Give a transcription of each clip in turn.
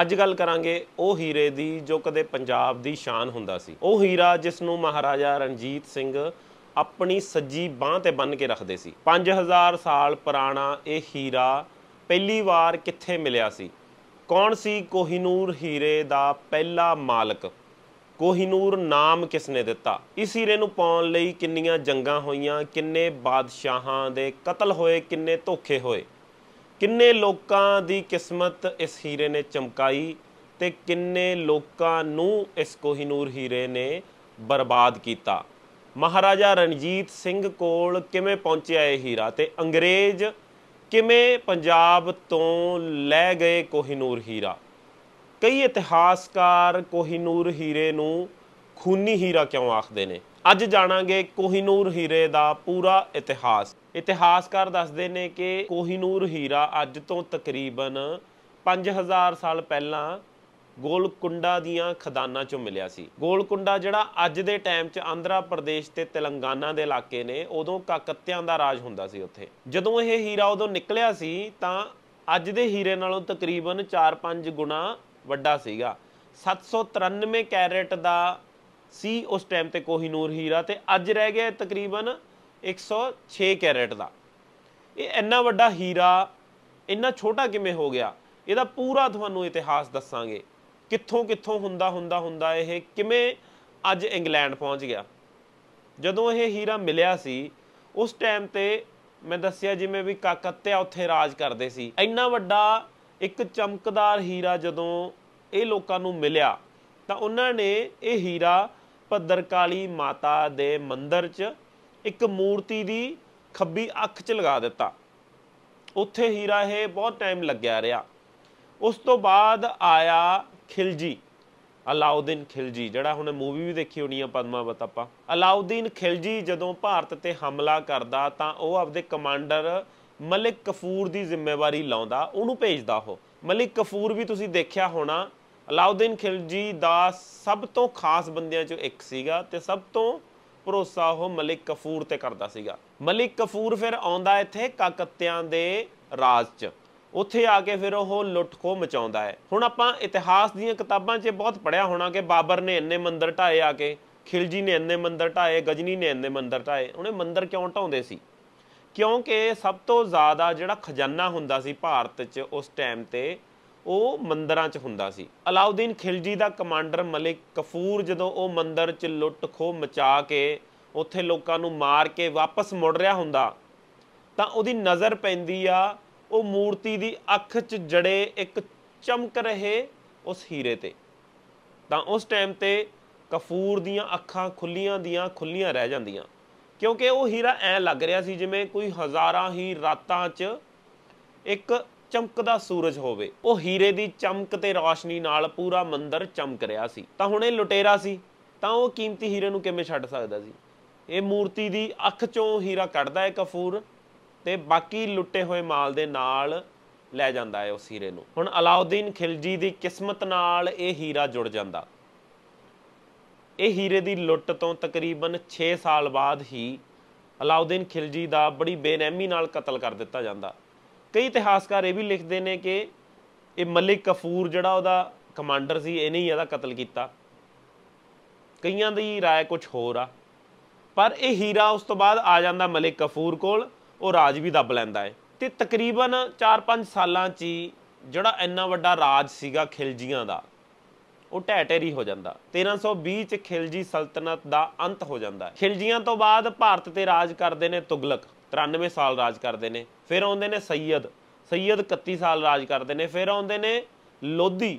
ਅੱਜ ਗੱਲ ਕਰਾਂਗੇ ਉਹ ਹੀਰੇ ਦੀ ਜੋ ਕਦੇ ਪੰਜਾਬ ਦੀ ਸ਼ਾਨ ਹੁੰਦਾ ਸੀ ਉਹ ਹੀਰਾ ਜਿਸ ਨੂੰ ਮਹਾਰਾਜਾ ਰਣਜੀਤ ਸਿੰਘ ਆਪਣੀ ਸੱਜੀ ਬਾਹ ਤੇ ਬੰਨ ਕੇ ਰੱਖਦੇ ਸੀ 5000 ਸਾਲ ਪੁਰਾਣਾ ਇਹ ਹੀਰਾ ਪਹਿਲੀ ਵਾਰ ਕਿੱਥੇ ਮਿਲਿਆ ਸੀ ਕੌਣ ਸੀ ਕੋਹੀਨੂਰ ਹੀਰੇ ਦਾ ਪਹਿਲਾ ਮਾਲਕ ਕੋਹੀਨੂਰ ਨਾਮ ਕਿਸ ਨੇ ਦਿੱਤਾ ਇਸ ਹੀਰੇ ਨੂੰ ਪਾਉਣ ਲਈ ਕਿੰਨੀਆਂ ਜੰਗਾਂ ਹੋਈਆਂ ਕਿੰਨੇ ਬਾਦਸ਼ਾਹਾਂ ਦੇ ਕਤਲ ਹੋਏ ਕਿੰਨੇ ਧੋਖੇ ਹੋਏ ਕਿੰਨੇ ਲੋਕਾਂ ਦੀ ਕਿਸਮਤ ਇਸ ਹੀਰੇ ਨੇ ਚਮਕਾਈ ਤੇ ਕਿੰਨੇ ਲੋਕਾਂ ਨੂੰ ਇਸ ਕੋਹਿਨੂਰ ਹੀਰੇ ਨੇ ਬਰਬਾਦ ਕੀਤਾ ਮਹਾਰਾਜਾ ਰਣਜੀਤ ਸਿੰਘ ਕੋਲ ਕਿਵੇਂ ਪਹੁੰਚਿਆ ਇਹ ਹੀਰਾ ਤੇ ਅੰਗਰੇਜ਼ ਕਿਵੇਂ ਪੰਜਾਬ ਤੋਂ ਲੈ ਗਏ ਕੋਹਿਨੂਰ ਹੀਰਾ ਕਈ ਇਤਿਹਾਸਕਾਰ ਕੋਹਿਨੂਰ ਹੀਰੇ ਨੂੰ ਖੂਨੀ ਹੀਰਾ ਕਿਉਂ ਆਖਦੇ ਨੇ ਅੱਜ ਜਾਣਾਂਗੇ ਕੋਹਿਨੂਰ ਹੀਰੇ ਦਾ ਪੂਰਾ ਇਤਿਹਾਸ ਇਤਿਹਾਸਕਾਰ ਦੱਸਦੇ ਨੇ ਕਿ ਕੋਹੀਨੂਰ ਹੀਰਾ ਅੱਜ ਤੋਂ ਤਕਰੀਬਨ 5000 ਸਾਲ ਪਹਿਲਾਂ ਗੋਲਕੁੰਡਾ ਦੀਆਂ ਖਦਾਨਾਂ ਚੋਂ ਮਿਲਿਆ ਸੀ ਗੋਲਕੁੰਡਾ ਜਿਹੜਾ ਅੱਜ ਦੇ ਟਾਈਮ 'ਚ ਆਂਧਰਾ ਪ੍ਰਦੇਸ਼ ਤੇ ਤੇਲੰਗਾਨਾ ਦੇ ਇਲਾਕੇ ਨੇ ਉਦੋਂ ਕਾਕਤਿਆਂ ਦਾ ਰਾਜ ਹੁੰਦਾ ਸੀ ਉੱਥੇ ਜਦੋਂ ਇਹ ਹੀਰਾ ਉਦੋਂ ਨਿਕਲਿਆ ਸੀ ਤਾਂ ਅੱਜ ਦੇ ਹੀਰੇ ਨਾਲੋਂ ਤਕਰੀਬਨ 4-5 ਗੁਣਾ ਵੱਡਾ ਸੀਗਾ 793 ਕੈਰੇਟ ਦਾ ਸੀ ਉਸ ਟਾਈਮ ਤੇ ਕੋਹੀਨੂਰ ਹੀਰਾ ਤੇ ਅੱਜ ਰਹਿ ਗਿਆ ਤਕਰੀਬਨ 106 ਕੈਰੇਟ ਦਾ ਇਹ ਇੰਨਾ ਵੱਡਾ ਹੀਰਾ ਇੰਨਾ ਛੋਟਾ ਕਿਵੇਂ ਹੋ ਗਿਆ ਇਹਦਾ ਪੂਰਾ ਤੁਹਾਨੂੰ ਇਤਿਹਾਸ ਦੱਸਾਂਗੇ ਕਿੱਥੋਂ ਕਿੱਥੋਂ ਹੁੰਦਾ ਹੁੰਦਾ ਹੁੰਦਾ ਇਹ ਕਿਵੇਂ ਅੱਜ ਇੰਗਲੈਂਡ ਪਹੁੰਚ ਗਿਆ ਜਦੋਂ ਇਹ ਹੀਰਾ ਮਿਲਿਆ ਸੀ ਉਸ ਟਾਈਮ ਤੇ ਮੈਂ ਦੱਸਿਆ ਜਿਵੇਂ ਵੀ ਕਾਕਤਿਆ ਉੱਥੇ ਰਾਜ ਕਰਦੇ ਸੀ ਇੰਨਾ ਵੱਡਾ ਇੱਕ ਚਮਕਦਾਰ ਹੀਰਾ ਜਦੋਂ ਇਹ ਲੋਕਾਂ ਨੂੰ ਮਿਲਿਆ ਤਾਂ ਉਹਨਾਂ ਨੇ ਇਹ ਹੀਰਾ ਪੱਦਰਕਾਲੀ ਮਾਤਾ ਦੇ ਮੰਦਿਰ 'ਚ ਇੱਕ ਮੂਰਤੀ ਦੀ ਖੱਬੀ ਅੱਖ 'ਚ ਲਗਾ ਦਿੱਤਾ ਉੱਥੇ ਹੀਰਾ ਇਹ ਬਹੁਤ ਟਾਈਮ ਲੱਗਿਆ ਰਿਹਾ ਉਸ ਤੋਂ ਬਾਅਦ ਆਇਆ ਖਿਲਜੀ ਅਲਾਉਦੀਨ ਖਿਲਜੀ ਜਿਹੜਾ ਹੁਣ ਮੂਵੀ ਵੀ ਦੇਖੀ ਹੋਣੀ ਆ ਪਦਮਾਵਤ ਆਪਾਂ ਅਲਾਉਦੀਨ ਖਿਲਜੀ ਜਦੋਂ ਭਾਰਤ ਤੇ ਹਮਲਾ ਕਰਦਾ ਤਾਂ ਉਹ ਆਪਦੇ ਕਮਾਂਡਰ ਮਲਿਕ ਕਫੂਰ ਦੀ ਜ਼ਿੰਮੇਵਾਰੀ ਲਾਉਂਦਾ ਉਹਨੂੰ ਭੇਜਦਾ ਉਹ ਮਲਿਕ ਕਫੂਰ ਵੀ ਤੁਸੀਂ ਦੇਖਿਆ ਹੋਣਾ ਅਲਾਉਦੀਨ ਖਿਲਜੀ ਦਾ ਸਭ ਤੋਂ ਖਾਸ ਬੰਦਿਆਂ ਚੋਂ ਇੱਕ ਸੀਗਾ ਤੇ ਸਭ ਤੋਂ ਭਰੋਸਾ ਉਹ ਮਲਿਕ ਕਫੂਰ ਤੇ ਕਰਦਾ ਸੀਗਾ ਮਲਿਕ ਕਫੂਰ ਫਿਰ ਆਉਂਦਾ ਇੱਥੇ ਕਾਕਤਿਆਂ ਦੇ ਰਾਜ 'ਚ ਉੱਥੇ ਆ ਕੇ ਫਿਰ ਉਹ ਲੁੱਟਖੋ ਮਚਾਉਂਦਾ ਹੈ ਹੁਣ ਆਪਾਂ ਇਤਿਹਾਸ ਦੀਆਂ ਕਿਤਾਬਾਂ 'ਚ ਬਹੁਤ ਪੜਿਆ ਹੋਣਾ ਕਿ ਬਾਬਰ ਨੇ ਇੰਨੇ ਮੰਦਰ ਢਾਏ ਆ ਕੇ ਖਿਲਜੀ ਨੇ ਇੰਨੇ ਮੰਦਰ ਢਾਏ ਗਜਨੀ ਨੇ ਇੰਨੇ ਮੰਦਰ ਢਾਏ ਉਹਨੇ ਮੰਦਰ ਕਿਉਂ ਢਾਉਂਦੇ ਸੀ ਕਿਉਂਕਿ ਸਭ ਤੋਂ ਜ਼ਿਆਦਾ ਜਿਹੜਾ ਖਜ਼ਾਨਾ ਹੁੰਦਾ ਸੀ ਭਾਰਤ 'ਚ ਉਸ ਟਾਈਮ ਤੇ ਉਹ ਮੰਦਰਾਂ 'ਚ ਹੁੰਦਾ ਸੀ ਅਲਾਉਦੀਨ ਖਿਲਜੀ ਦਾ ਕਮਾਂਡਰ ਮਲਿਕ ਕਫੂਰ ਜਦੋਂ ਉਹ ਮੰਦਰ 'ਚ ਲੁੱਟ ਖੋ ਮਚਾ ਕੇ ਉੱਥੇ ਲੋਕਾਂ ਨੂੰ ਮਾਰ ਕੇ ਵਾਪਸ ਮੁੜ ਰਿਹਾ ਹੁੰਦਾ ਤਾਂ ਉਹਦੀ ਨਜ਼ਰ ਪੈਂਦੀ ਆ ਉਹ ਮੂਰਤੀ ਦੀ ਅੱਖ 'ਚ ਜੜੇ ਇੱਕ ਚਮਕ ਰਹੇ ਉਸ ਹੀਰੇ ਤੇ ਤਾਂ ਉਸ ਟਾਈਮ ਤੇ ਕਫੂਰ ਦੀਆਂ ਅੱਖਾਂ ਖੁੱਲੀਆਂ ਦੀਆਂ ਖੁੱਲੀਆਂ ਰਹਿ ਜਾਂਦੀਆਂ ਕਿਉਂਕਿ ਉਹ ਹੀਰਾ ਐ ਲੱਗ ਰਿਹਾ ਸੀ ਜਿਵੇਂ ਕੋਈ ਹਜ਼ਾਰਾਂ ਹੀ ਰਾਤਾਂ 'ਚ ਇੱਕ ਚਮਕਦਾ ਸੂਰਜ ਹੋਵੇ ਉਹ ਹੀਰੇ ਦੀ ਚਮਕ ਤੇ ਰੌਸ਼ਨੀ ਨਾਲ ਪੂਰਾ ਮੰਦਰ ਚਮਕ ਰਿਹਾ ਸੀ ਤਾਂ ਹੁਣ ਇਹ ਲੁਟੇਰਾ ਸੀ ਤਾਂ ਉਹ ਕੀਮਤੀ ਹੀਰੇ ਨੂੰ ਕਿਵੇਂ ਛੱਡ ਸਕਦਾ ਸੀ ਇਹ ਮੂਰਤੀ ਦੀ ਅੱਖ ਚੋਂ ਹੀਰਾ ਕੱਢਦਾ ਹੈ ਕਫੂਰ ਤੇ ਬਾਕੀ ਲੁੱਟੇ ਹੋਏ ਮਾਲ ਦੇ ਨਾਲ ਲੈ ਜਾਂਦਾ ਹੈ ਉਸ ਹੀਰੇ ਨੂੰ ਹੁਣ ਅਲਾਉਦੀਨ ਖਿਲਜੀ ਦੀ ਕਿਸਮਤ ਨਾਲ ਇਹ ਹੀਰਾ ਜੁੜ ਜਾਂਦਾ ਇਹ ਹੀਰੇ ਦੀ ਲੁੱਟ ਤੋਂ ਤਕਰੀਬਨ 6 ਸਾਲ ਬਾਅਦ ਹੀ ਅਲਾਉਦੀਨ ਖਿਲਜੀ ਦਾ ਬੜੀ ਬੇਨਹਿਮੀ ਨਾਲ ਕਤਲ ਕਰ ਦਿੱਤਾ ਜਾਂਦਾ ਕਈ ਇਤਿਹਾਸਕਾਰ ਇਹ ਵੀ ਲਿਖਦੇ ਨੇ ਕਿ ਇਹ ਮਲਿਕ ਕਫੂਰ ਜਿਹੜਾ ਉਹਦਾ ਕਮਾਂਡਰ ਸੀ ਇਹਨੇ ਹੀ ਇਹਦਾ ਕਤਲ ਕੀਤਾ ਕਈਆਂ ਦੀ رائے ਕੁਝ ਹੋਰ ਆ ਪਰ ਇਹ ਹੀਰਾ ਉਸ ਤੋਂ ਬਾਅਦ ਆ ਜਾਂਦਾ ਮਲਿਕ ਕਫੂਰ ਕੋਲ ਉਹ ਰਾਜ ਵੀ ਦੱਬ ਲੈਂਦਾ ਹੈ ਤੇ ਤਕਰੀਬਨ 4-5 ਸਾਲਾਂ 'ਚ ਜਿਹੜਾ ਇੰਨਾ ਵੱਡਾ ਰਾਜ ਸੀਗਾ ਖਿਲਜੀਆਂ ਦਾ ਉਹ ਟੈਟੇਰੀ ਢੇਰੀ ਹੋ ਜਾਂਦਾ 1320 ਚ ਖਿਲਜੀ ਸਲਤਨਤ ਦਾ ਅੰਤ ਹੋ ਜਾਂਦਾ ਖਿਲਜੀਆਂ ਤੋਂ ਬਾਅਦ ਭਾਰਤ ਤੇ ਰਾਜ ਕਰਦੇ ਨੇ ਤੁਗਲਕ 93 ਸਾਲ ਰਾਜ ਕਰਦੇ ਨੇ ਫਿਰ ਆਉਂਦੇ ਨੇ ਸੈਦ ਸੈਦ 31 ਸਾਲ ਰਾਜ ਕਰਦੇ ਨੇ ਫਿਰ ਆਉਂਦੇ ਨੇ ਲੋਧੀ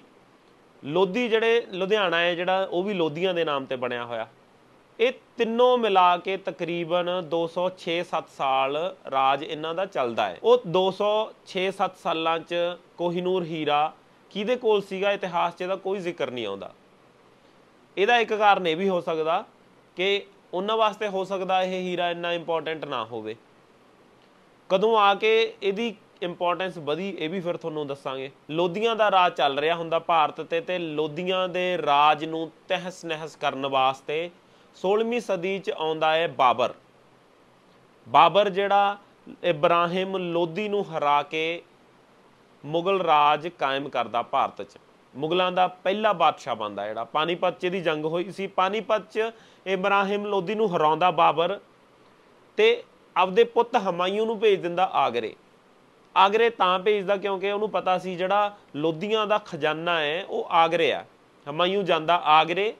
ਲੋਧੀ ਜਿਹੜੇ ਲੁਧਿਆਣਾ ਹੈ ਜਿਹੜਾ ਉਹ ਵੀ ਲੋਧੀਆਂ ਦੇ ਨਾਮ ਤੇ ਬਣਿਆ ਹੋਇਆ ਇਹ ਤਿੰਨੋਂ ਮਿਲਾ ਕੇ ਤਕਰੀਬਨ 206-7 ਸਾਲ ਰਾਜ ਇਹਨਾਂ ਦਾ ਚੱਲਦਾ ਹੈ ਉਹ 206-7 ਸਾਲਾਂ 'ਚ ਕੋਹੀਨੂਰ ਹੀਰਾ ਕਿਹਦੇ ਕੋਲ ਸੀਗਾ ਇਤਿਹਾਸ 'ਚ ਇਹਦਾ ਕੋਈ ਜ਼ਿਕਰ ਨਹੀਂ ਆਉਂਦਾ ਇਹਦਾ ਇੱਕ ਕਾਰਨ ਇਹ ਵੀ ਹੋ ਸਕਦਾ ਕਿ ਉਹਨਾਂ ਵਾਸਤੇ ਹੋ ਸਕਦਾ ਇਹ ਹੀਰਾ ਇੰਨਾ ਇੰਪੋਰਟੈਂਟ ਨਾ ਹੋਵੇ ਕਦੋਂ ਆ ਕੇ ਇਹਦੀ ਇੰਪੋਰਟੈਂਸ ਵਧੀ ਇਹ ਵੀ ਫਿਰ ਤੁਹਾਨੂੰ ਦੱਸਾਂਗੇ ਲੋਧੀਆਂ ਦਾ ਰਾਜ ਚੱਲ ਰਿਹਾ ਹੁੰਦਾ ਭਾਰਤ ਤੇ ਤੇ ਲੋਧੀਆਂ ਦੇ ਰਾਜ ਨੂੰ ਤਹਿਸ ਨਹਿਸ ਕਰਨ ਵਾਸਤੇ 16ਵੀਂ ਸਦੀ 'ਚ ਆਉਂਦਾ ਹੈ ਬਾਬਰ ਬਾਬਰ ਜਿਹੜਾ ਇਬਰਾਹਿਮ ਲੋਧੀ ਨੂੰ ਹਰਾ ਕੇ ਮੁਗਲ ਰਾਜ ਕਾਇਮ ਕਰਦਾ ਭਾਰਤ 'ਚ ਮੁਗਲਾਂ ਦਾ ਪਹਿਲਾ ਬਾਦਸ਼ਾਹ ਬਣਦਾ ਜਿਹੜਾ ਪਾਨੀਪਤ 'ਚ ਇਹਦੀ ਜੰਗ ਹੋਈ ਸੀ ਪਾਨੀਪਤ 'ਚ ਇਬਰਾਹਿਮ ਲੋਧੀ ਨੂੰ ਹਰਾਉਂਦਾ ਬਾਬਰ ਤੇ ਆਪਦੇ ਪੁੱਤ ਹਮਾਇੂ ਨੂੰ ਭੇਜ ਦਿੰਦਾ ਆਗਰੇ ਆਗਰੇ ਤਾਂ ਭੇਜਦਾ ਕਿਉਂਕਿ ਉਹਨੂੰ ਪਤਾ ਸੀ ਜਿਹੜਾ ਲੋਧੀਆਂ ਦਾ ਖਜ਼ਾਨਾ ਹੈ ਉਹ ਆਗਰੇ ਆ ਹਮਾਇੂ ਜਾਂਦਾ ਆਗਰੇ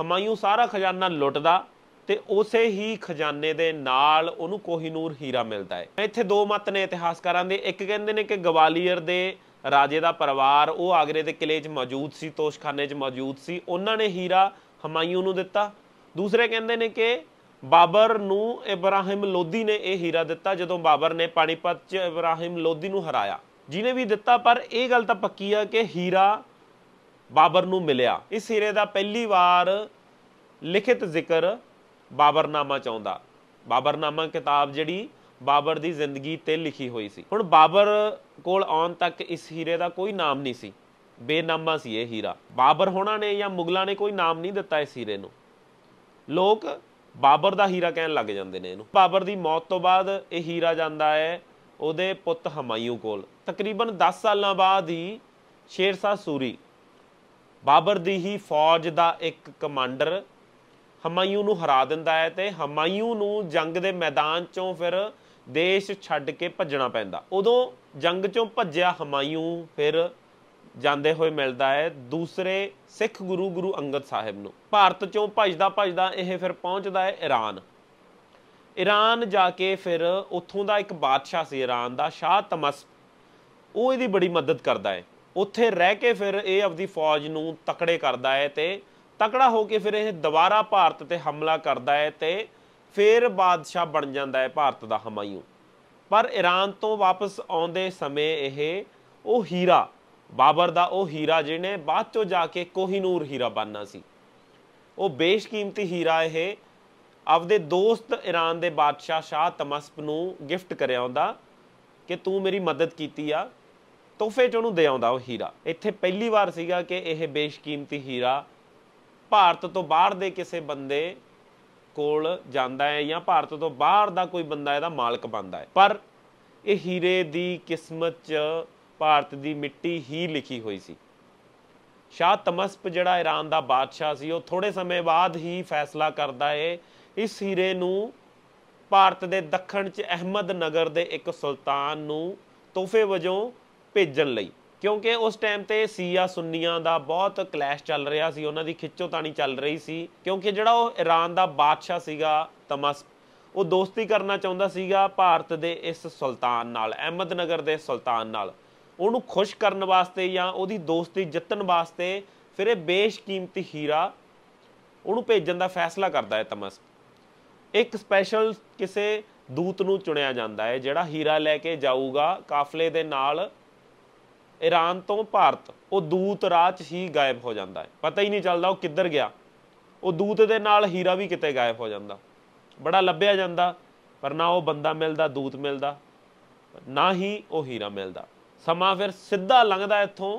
ਹਮਾਇੂ ਸਾਰਾ ਖਜ਼ਾਨਾ ਲੁੱਟਦਾ ਤੇ ਉਸੇ ਹੀ ਖਜ਼ਾਨੇ ਦੇ ਨਾਲ ਉਹਨੂੰ ਕੋਹੀਨੂਰ ਹੀਰਾ ਮਿਲਦਾ ਹੈ ਇੱਥੇ ਦੋ ਮਤ ਨੇ ਇਤਿਹਾਸਕਾਰਾਂ ਦੇ ਇੱਕ ਕਹਿੰਦੇ ਨੇ ਕਿ ਗਵਾਲੀਅਰ ਦੇ ਰਾਜੇ ਦਾ ਪਰਿਵਾਰ ਉਹ ਆਗਰੇ ਦੇ ਕਿਲੇ 'ਚ ਮੌਜੂਦ ਸੀ ਤੋਸ਼ਖਾਨੇ 'ਚ ਮੌਜੂਦ ਸੀ ਉਹਨਾਂ ਨੇ ਹੀਰਾ ਹਮਾਇੂ ਨੂੰ ਦਿੱਤਾ ਦੂਸਰੇ ਕਹਿੰਦੇ ਨੇ ਕਿ ਬਾਬਰ ਨੂੰ ਇਬਰਾਹਿਮ ਲੋਧੀ ਨੇ ਇਹ ਹੀਰਾ ਦਿੱਤਾ ਜਦੋਂ ਬਾਬਰ ਨੇ ਪਾਣੀਪਤ 'ਚ ਇਬਰਾਹਿਮ ਲੋਧੀ ਨੂੰ ਹਰਾਇਆ ਜਿਨੇ ਵੀ ਦਿੱਤਾ ਪਰ ਇਹ ਗੱਲ ਤਾਂ ਪੱਕੀ ਆ ਕਿ ਹੀਰਾ ਬਾਬਰ ਨੂੰ ਮਿਲਿਆ ਇਸ ਹੀਰੇ ਦਾ ਪਹਿਲੀ ਵਾਰ ਲਿਖਿਤ ਜ਼ਿਕਰ ਬਾਬਰਨਾਮਾ ਚਾਹੁੰਦਾ ਬਾਬਰਨਾਮਾ ਕਿਤਾਬ ਜਿਹੜੀ ਬਾਬਰ ਦੀ ਜ਼ਿੰਦਗੀ ਤੇ ਲਿਖੀ ਹੋਈ ਸੀ ਹੁਣ ਬਾਬਰ ਕੋਲ ਆਉਣ ਤੱਕ ਇਸ ਹੀਰੇ ਦਾ ਕੋਈ ਨਾਮ ਨਹੀਂ ਸੀ ਬੇਨਾਮਾ ਸੀ ਇਹ ਹੀਰਾ ਬਾਬਰ ਹੋਣਾ ਨੇ ਜਾਂ ਮੁਗਲਾਂ ਨੇ ਕੋਈ ਨਾਮ ਨਹੀਂ ਦਿੱਤਾ ਇਸ ਹੀਰੇ ਨੂੰ ਲੋਕ ਬਾਬਰ ਦਾ ਹੀਰਾ ਕਹਿਣ ਲੱਗ ਜਾਂਦੇ ਨੇ ਇਹਨੂੰ ਬਾਬਰ ਦੀ ਮੌਤ ਤੋਂ ਬਾਅਦ ਇਹ ਹੀਰਾ ਜਾਂਦਾ ਹੈ ਉਹਦੇ ਪੁੱਤ ਹਮਾਇੂ ਕੋਲ ਤਕਰੀਬਨ 10 ਸਾਲਾਂ ਬਾਅਦ ਹੀ ਸ਼ੇਰ ਸ਼ਾਹ ਸੂਰੀ ਬਾਬਰ ਦੀ ਹੀ ਫੌਜ ਦਾ ਇੱਕ ਕਮਾਂਡਰ ਹਮਾਇੂ ਨੂੰ ਹਰਾ ਦਿੰਦਾ ਹੈ ਤੇ ਹਮਾਇੂ ਨੂੰ ਜੰਗ ਦੇ ਮੈਦਾਨ ਚੋਂ ਫਿਰ ਦੇਸ਼ ਛੱਡ ਕੇ ਭੱਜਣਾ ਪੈਂਦਾ ਉਦੋਂ ਜੰਗ ਚੋਂ ਭੱਜਿਆ ਹਮਾਇੂ ਫਿਰ ਜਾਂਦੇ ਹੋਏ ਮਿਲਦਾ ਹੈ ਦੂਸਰੇ ਸਿੱਖ ਗੁਰੂ ਗੁਰੂ ਅੰਗਦ ਸਾਹਿਬ ਨੂੰ ਭਾਰਤ ਚੋਂ ਭਜਦਾ ਭਜਦਾ ਇਹ ਫਿਰ ਪਹੁੰਚਦਾ ਹੈ ਈਰਾਨ ਈਰਾਨ ਜਾ ਕੇ ਫਿਰ ਉੱਥੋਂ ਦਾ ਇੱਕ ਬਾਦਸ਼ਾਹ ਸੀ ਈਰਾਨ ਦਾ ਸ਼ਾਹ ਤਮਸ ਉਹ ਇਹਦੀ ਬੜੀ ਮਦਦ ਕਰਦਾ ਹੈ ਉੱਥੇ ਰਹਿ ਕੇ ਫਿਰ ਇਹ ਆਪਦੀ ਫੌਜ ਨੂੰ ਤਕੜੇ ਕਰਦਾ ਹੈ ਤੇ ਤਕੜਾ ਹੋ ਕੇ ਫਿਰ ਇਹ ਦੁਬਾਰਾ ਭਾਰਤ ਤੇ ਹਮਲਾ ਕਰਦਾ ਹੈ ਤੇ ਫਿਰ ਬਾਦਸ਼ਾਹ ਬਣ ਜਾਂਦਾ ਹੈ ਭਾਰਤ ਦਾ ਹਮਾਇਉ ਪਰ ਈਰਾਨ ਤੋਂ ਵਾਪਸ ਆਉਂਦੇ ਸਮੇਂ ਇਹ ਉਹ ਹੀਰਾ ਬਾਬਰ ਦਾ ਉਹ ਹੀਰਾ ਜਿਹਨੇ ਬਾਅਦ ਚੋਂ ਜਾ ਕੇ ਕੋਹੀਨੂਰ ਹੀਰਾ ਬਣਨਾ ਸੀ ਉਹ ਬੇਸ਼ਕੀਮਤੀ ਹੀਰਾ ਇਹ ਆਪਦੇ ਦੋਸਤ ਈਰਾਨ ਦੇ ਬਾਦਸ਼ਾਹ ਸ਼ਾਹ ਤਮਸਪ ਨੂੰ ਗਿਫਟ ਕਰਿਆ ਹੁੰਦਾ ਕਿ ਤੂੰ ਮੇਰੀ ਮਦਦ ਕੀਤੀ ਆ ਤੋਹਫੇ ਚ ਉਹਨੂੰ ਦੇ ਆਉਂਦਾ ਉਹ ਹੀਰਾ ਇੱਥੇ ਪਹਿਲੀ ਵਾਰ ਸੀਗਾ ਕਿ ਇਹ ਬੇਸ਼ਕੀਮਤੀ ਹੀਰਾ ਭਾਰਤ ਤੋਂ ਬਾਹਰ ਦੇ ਕਿਸੇ ਬੰਦੇ ਕੋਲ ਜਾਂਦਾ ਹੈ ਜਾਂ ਭਾਰਤ ਤੋਂ ਬਾਹਰ ਦਾ ਕੋਈ ਬੰਦਾ ਇਹਦਾ ਮਾਲਕ ਬਣਦਾ ਹੈ ਪਰ ਇਹ ਹੀਰੇ ਦੀ ਕਿਸਮਤ 'ਚ ਭਾਰਤ ਦੀ ਮਿੱਟੀ ਹੀ ਲਿਖੀ ਹੋਈ ਸੀ ਸ਼ਾਹ ਤਮਸਪ ਜਿਹੜਾ ਈਰਾਨ ਦਾ ਬਾਦਸ਼ਾਹ ਸੀ ਉਹ ਥੋੜੇ ਸਮੇਂ ਬਾਅਦ ਹੀ ਫੈਸਲਾ ਕਰਦਾ ਏ ਇਸ ਹੀਰੇ ਨੂੰ ਭਾਰਤ ਦੇ ਦੱਖਣ 'ਚ ਅਹਿਮਦ ਨਗਰ ਦੇ ਇੱਕ ਸੁਲਤਾਨ ਨੂੰ ਤੋਹਫੇ ਵਜੋਂ ਭੇਜਣ ਲਈ ਕਿਉਂਕਿ ਉਸ ਟਾਈਮ ਤੇ ਸੀਆ ਸੁੰਨੀਆਂ ਦਾ ਬਹੁਤ ਕਲੈਸ਼ ਚੱਲ ਰਿਹਾ ਸੀ ਉਹਨਾਂ ਦੀ ਖਿੱਚੋਤਾਣੀ ਚੱਲ ਰਹੀ ਸੀ ਕਿਉਂਕਿ ਜਿਹੜਾ ਉਹ ਈਰਾਨ ਦਾ ਬਾਦਸ਼ਾਹ ਸੀਗਾ ਤਮਸਪ ਉਹ ਦੋਸਤੀ ਕਰਨਾ ਚਾਹੁੰਦਾ ਸੀਗਾ ਭਾਰਤ ਦੇ ਇਸ ਸੁਲਤਾਨ ਨਾਲ ਅਹਿਮਦ ਨਗਰ ਦੇ ਸੁਲਤਾਨ ਨਾਲ ਉਹਨੂੰ ਖੁਸ਼ ਕਰਨ ਵਾਸਤੇ ਜਾਂ ਉਹਦੀ ਦੋਸਤੀ ਜਿੱਤਣ ਵਾਸਤੇ ਫਿਰ ਇਹ ਬੇਸ਼ਕੀਮਤੀ ਹੀਰਾ ਉਹਨੂੰ ਭੇਜਣ ਦਾ ਫੈਸਲਾ ਕਰਦਾ ਹੈ ਤਮਸ ਇੱਕ ਸਪੈਸ਼ਲ ਕਿਸੇ ਦੂਤ ਨੂੰ ਚੁਣਿਆ ਜਾਂਦਾ ਹੈ ਜਿਹੜਾ ਹੀਰਾ ਲੈ ਕੇ ਜਾਊਗਾ ਕਾਫਲੇ ਦੇ ਨਾਲ ਈਰਾਨ ਤੋਂ ਭਾਰਤ ਉਹ ਦੂਤ ਰਾਹ 'ਚ ਹੀ ਗਾਇਬ ਹੋ ਜਾਂਦਾ ਹੈ ਪਤਾ ਹੀ ਨਹੀਂ ਚੱਲਦਾ ਉਹ ਕਿੱਧਰ ਗਿਆ ਉਹ ਦੂਤ ਦੇ ਨਾਲ ਹੀਰਾ ਵੀ ਕਿਤੇ ਗਾਇਬ ਹੋ ਜਾਂਦਾ ਬੜਾ ਲੱਭਿਆ ਜਾਂਦਾ ਪਰ ਨਾ ਉਹ ਬੰਦਾ ਮਿਲਦਾ ਦੂਤ ਮਿਲਦਾ ਨਾ ਹੀ ਉਹ ਹੀਰਾ ਮਿਲਦਾ ਸਮਾਂ ਫਿਰ ਸਿੱਧਾ ਲੰਘਦਾ ਇੱਥੋਂ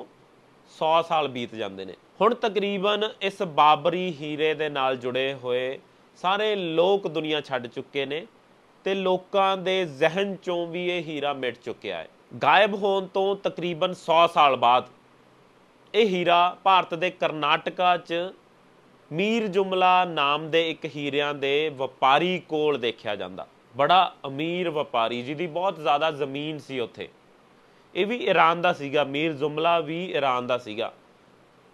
100 ਸਾਲ ਬੀਤ ਜਾਂਦੇ ਨੇ ਹੁਣ ਤਕਰੀਬਨ ਇਸ ਬਾਬਰੀ ਹੀਰੇ ਦੇ ਨਾਲ ਜੁੜੇ ਹੋਏ ਸਾਰੇ ਲੋਕ ਦੁਨੀਆ ਛੱਡ ਚੁੱਕੇ ਨੇ ਤੇ ਲੋਕਾਂ ਦੇ ਜ਼ਿਹਨ ਚੋਂ ਵੀ ਇਹ ਹੀਰਾ ਮਿਟ ਚੁੱਕਿਆ ਹੈ ਗਾਇਬ ਹੋਣ ਤੋਂ ਤਕਰੀਬਨ 100 ਸਾਲ ਬਾਅਦ ਇਹ ਹੀਰਾ ਭਾਰਤ ਦੇ ਕਰਨਾਟਕਾ 'ਚ ਮੀਰ ਜੁਮਲਾ ਨਾਮ ਦੇ ਇੱਕ ਹੀਰਿਆਂ ਦੇ ਵਪਾਰੀ ਕੋਲ ਦੇਖਿਆ ਜਾਂਦਾ ਬੜਾ ਅਮੀਰ ਵਪਾਰੀ ਜਿਹਦੀ ਬਹੁਤ ਜ਼ਿਆਦਾ ਜ਼ਮੀਨ ਸੀ ਉੱਥੇ ਇਹ ਵੀ ਈਰਾਨ ਦਾ ਸੀਗਾ ਮੀਰ ਜ਼ੁਮਲਾ ਵੀ ਈਰਾਨ ਦਾ ਸੀਗਾ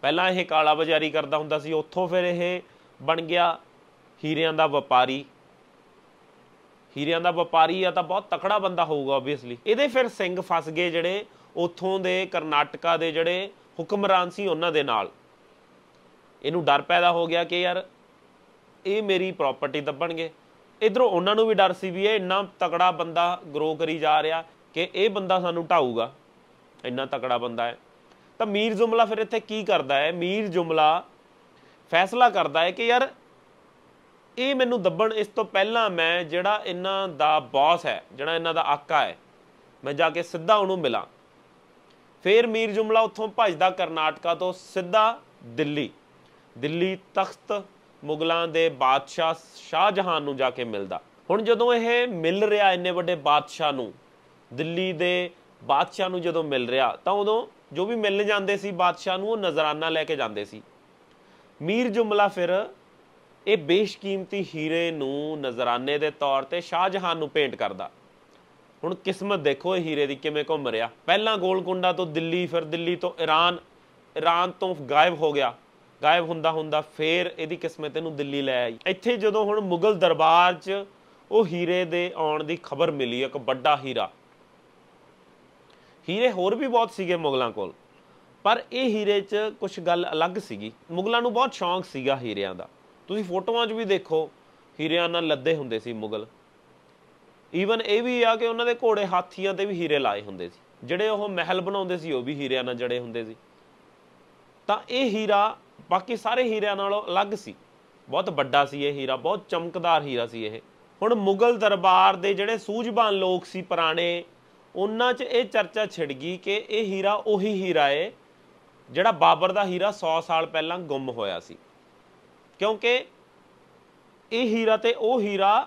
ਪਹਿਲਾਂ ਇਹ ਕਾਲਾ ਬਾਜ਼ਾਰੀ ਕਰਦਾ ਹੁੰਦਾ ਸੀ ਉੱਥੋਂ ਫਿਰ ਇਹ ਬਣ ਗਿਆ ਹੀਰਿਆਂ ਦਾ ਵਪਾਰੀ ਹੀਰਿਆਂ ਦਾ ਵਪਾਰੀ ਆ ਤਾਂ ਬਹੁਤ ਤਕੜਾ ਬੰਦਾ ਹੋਊਗਾ ਆਬਵੀਅਸਲੀ ਇਹਦੇ ਫਿਰ ਸਿੰਘ ਫਸ ਗਏ ਜਿਹੜੇ ਉੱਥੋਂ ਦੇ ਕਰਨਾਟਕਾ ਦੇ ਜਿਹੜੇ ਹੁਕਮਰਾਨ ਸੀ ਉਹਨਾਂ ਦੇ ਨਾਲ ਇਹਨੂੰ ਡਰ ਪੈਦਾ ਹੋ ਗਿਆ ਕਿ ਯਾਰ ਇਹ ਮੇਰੀ ਪ੍ਰਾਪਰਟੀ ਦੱਬਣਗੇ ਇਧਰੋਂ ਉਹਨਾਂ ਨੂੰ ਵੀ ਡਰ ਸੀ ਵੀ ਇਹ ਇੰਨਾ ਤਕੜਾ ਬੰਦਾ ਗਰੋ ਕਰੀ ਜਾ ਰਿਹਾ ਕਿ ਇਹ ਬੰਦਾ ਸਾਨੂੰ ਢਾਊਗਾ ਇੰਨਾ ਤਕੜਾ ਬੰਦਾ ਹੈ ਤਾਂ ਮੀਰ ਜੁਮਲਾ ਫਿਰ ਇੱਥੇ ਕੀ ਕਰਦਾ ਹੈ ਮੀਰ ਜੁਮਲਾ ਫੈਸਲਾ ਕਰਦਾ ਹੈ ਕਿ ਯਾਰ ਇਹ ਮੈਨੂੰ ਦੱਬਣ ਇਸ ਤੋਂ ਪਹਿਲਾਂ ਮੈਂ ਜਿਹੜਾ ਇਹਨਾਂ ਦਾ ਬੌਸ ਹੈ ਜਿਹੜਾ ਇਹਨਾਂ ਦਾ ਆਕਾ ਹੈ ਮੈਂ ਜਾ ਕੇ ਸਿੱਧਾ ਉਹਨੂੰ ਮਿਲਾਂ ਫਿਰ ਮੀਰ ਜੁਮਲਾ ਉੱਥੋਂ ਭਜਦਾ ਕਰਨਾਟਕਾ ਤੋਂ ਸਿੱਧਾ ਦਿੱਲੀ ਦਿੱਲੀ ਤਖਤ ਮੁਗਲਾਂ ਦੇ ਬਾਦਸ਼ਾਹ ਸ਼ਾਹਜਹਾਨ ਨੂੰ ਜਾ ਕੇ ਮਿਲਦਾ ਹੁਣ ਜਦੋਂ ਇਹ ਮਿਲ ਰਿਹਾ ਇੰਨੇ ਵੱਡੇ ਬਾਦਸ਼ਾਹ ਨੂੰ ਦਿੱਲੀ ਦੇ ਬਾਦਸ਼ਾਹ ਨੂੰ ਜਦੋਂ ਮਿਲ ਰਿਹਾ ਤਾਂ ਉਦੋਂ ਜੋ ਵੀ ਮਿਲਣ ਜਾਂਦੇ ਸੀ ਬਾਦਸ਼ਾਹ ਨੂੰ ਉਹ ਨਜ਼ਰਾਨਾ ਲੈ ਕੇ ਜਾਂਦੇ ਸੀ ਮੀਰ ਜੁਮਲਾ ਫਿਰ ਇਹ ਬੇਸ਼ਕੀਮਤੀ ਹੀਰੇ ਨੂੰ ਨਜ਼ਰਾਨੇ ਦੇ ਤੌਰ ਤੇ ਸ਼ਾਹਜਹਾਨ ਨੂੰ ਭੇਂਟ ਕਰਦਾ ਹੁਣ ਕਿਸਮਤ ਦੇਖੋ ਇਹ ਹੀਰੇ ਦੀ ਕਿਵੇਂ ਘੁੰਮ ਰਿਹਾ ਪਹਿਲਾਂ ਗੋਲਕੁੰਡਾ ਤੋਂ ਦਿੱਲੀ ਫਿਰ ਦਿੱਲੀ ਤੋਂ ਈਰਾਨ ਈਰਾਨ ਤੋਂ ਗਾਇਬ ਹੋ ਗਿਆ ਗਾਇਬ ਹੁੰਦਾ ਹੁੰਦਾ ਫੇਰ ਇਹਦੀ ਕਿਸਮਤ ਇਹਨੂੰ ਦਿੱਲੀ ਲੈ ਆਈ ਇੱਥੇ ਜਦੋਂ ਹੁਣ ਮੁਗਲ ਦਰਬਾਰ 'ਚ ਉਹ ਹੀਰੇ ਦੇ ਆਉਣ ਦੀ ਖਬਰ ਮਿਲੀ ਇੱਕ ਵੱਡਾ ਹੀਰਾ ਹੀਰੇ ਹੋਰ ਵੀ ਬਹੁਤ ਸੀਗੇ ਮੁਗਲਾਂ ਕੋਲ ਪਰ ਇਹ ਹੀਰੇ 'ਚ ਕੁਝ ਗੱਲ ਅਲੱਗ ਸੀਗੀ ਮੁਗਲਾਂ ਨੂੰ ਬਹੁਤ ਸ਼ੌਂਕ ਸੀਗਾ ਹੀਰਿਆਂ ਦਾ ਤੁਸੀਂ ਫੋਟੋਆਂ 'ਚ ਵੀ ਦੇਖੋ ਹੀਰਿਆਂ ਨਾਲ ਲੱਦੇ ਹੁੰਦੇ ਸੀ ਮੁਗਲ ਈਵਨ ਇਹ ਵੀ ਆ ਕਿ ਉਹਨਾਂ ਦੇ ਘੋੜੇ ਹਾਥੀਆਂ ਤੇ ਵੀ ਹੀਰੇ ਲਾਏ ਹੁੰਦੇ ਸੀ ਜਿਹੜੇ ਉਹ ਮਹਿਲ ਬਣਾਉਂਦੇ ਸੀ ਉਹ ਵੀ ਹੀਰਿਆਂ ਨਾਲ ਜੜੇ ਹੁੰਦੇ ਸੀ ਤਾਂ ਇਹ ਹੀਰਾ ਬਾਕੀ ਸਾਰੇ ਹੀਰਿਆਂ ਨਾਲੋਂ ਅਲੱਗ ਸੀ ਬਹੁਤ ਵੱਡਾ ਸੀ ਇਹ ਹੀਰਾ ਬਹੁਤ ਚਮਕਦਾਰ ਹੀਰਾ ਸੀ ਇਹ ਹੁਣ ਮੁਗਲ ਦਰਬਾਰ ਦੇ ਜਿਹੜੇ ਸੂਝਵਾਨ ਲੋਕ ਸੀ ਪੁਰਾਣੇ ਉਹਨਾਂ 'ਚ ਇਹ ਚਰਚਾ ਛਿੜ ਗਈ ਕਿ ਇਹ ਹੀਰਾ ਉਹੀ ਹੀਰਾ ਏ ਜਿਹੜਾ ਬਾਬਰ ਦਾ ਹੀਰਾ 100 ਸਾਲ ਪਹਿਲਾਂ ਗੁੰਮ ਹੋਇਆ ਸੀ ਕਿਉਂਕਿ ਇਹ ਹੀਰਾ ਤੇ ਉਹ ਹੀਰਾ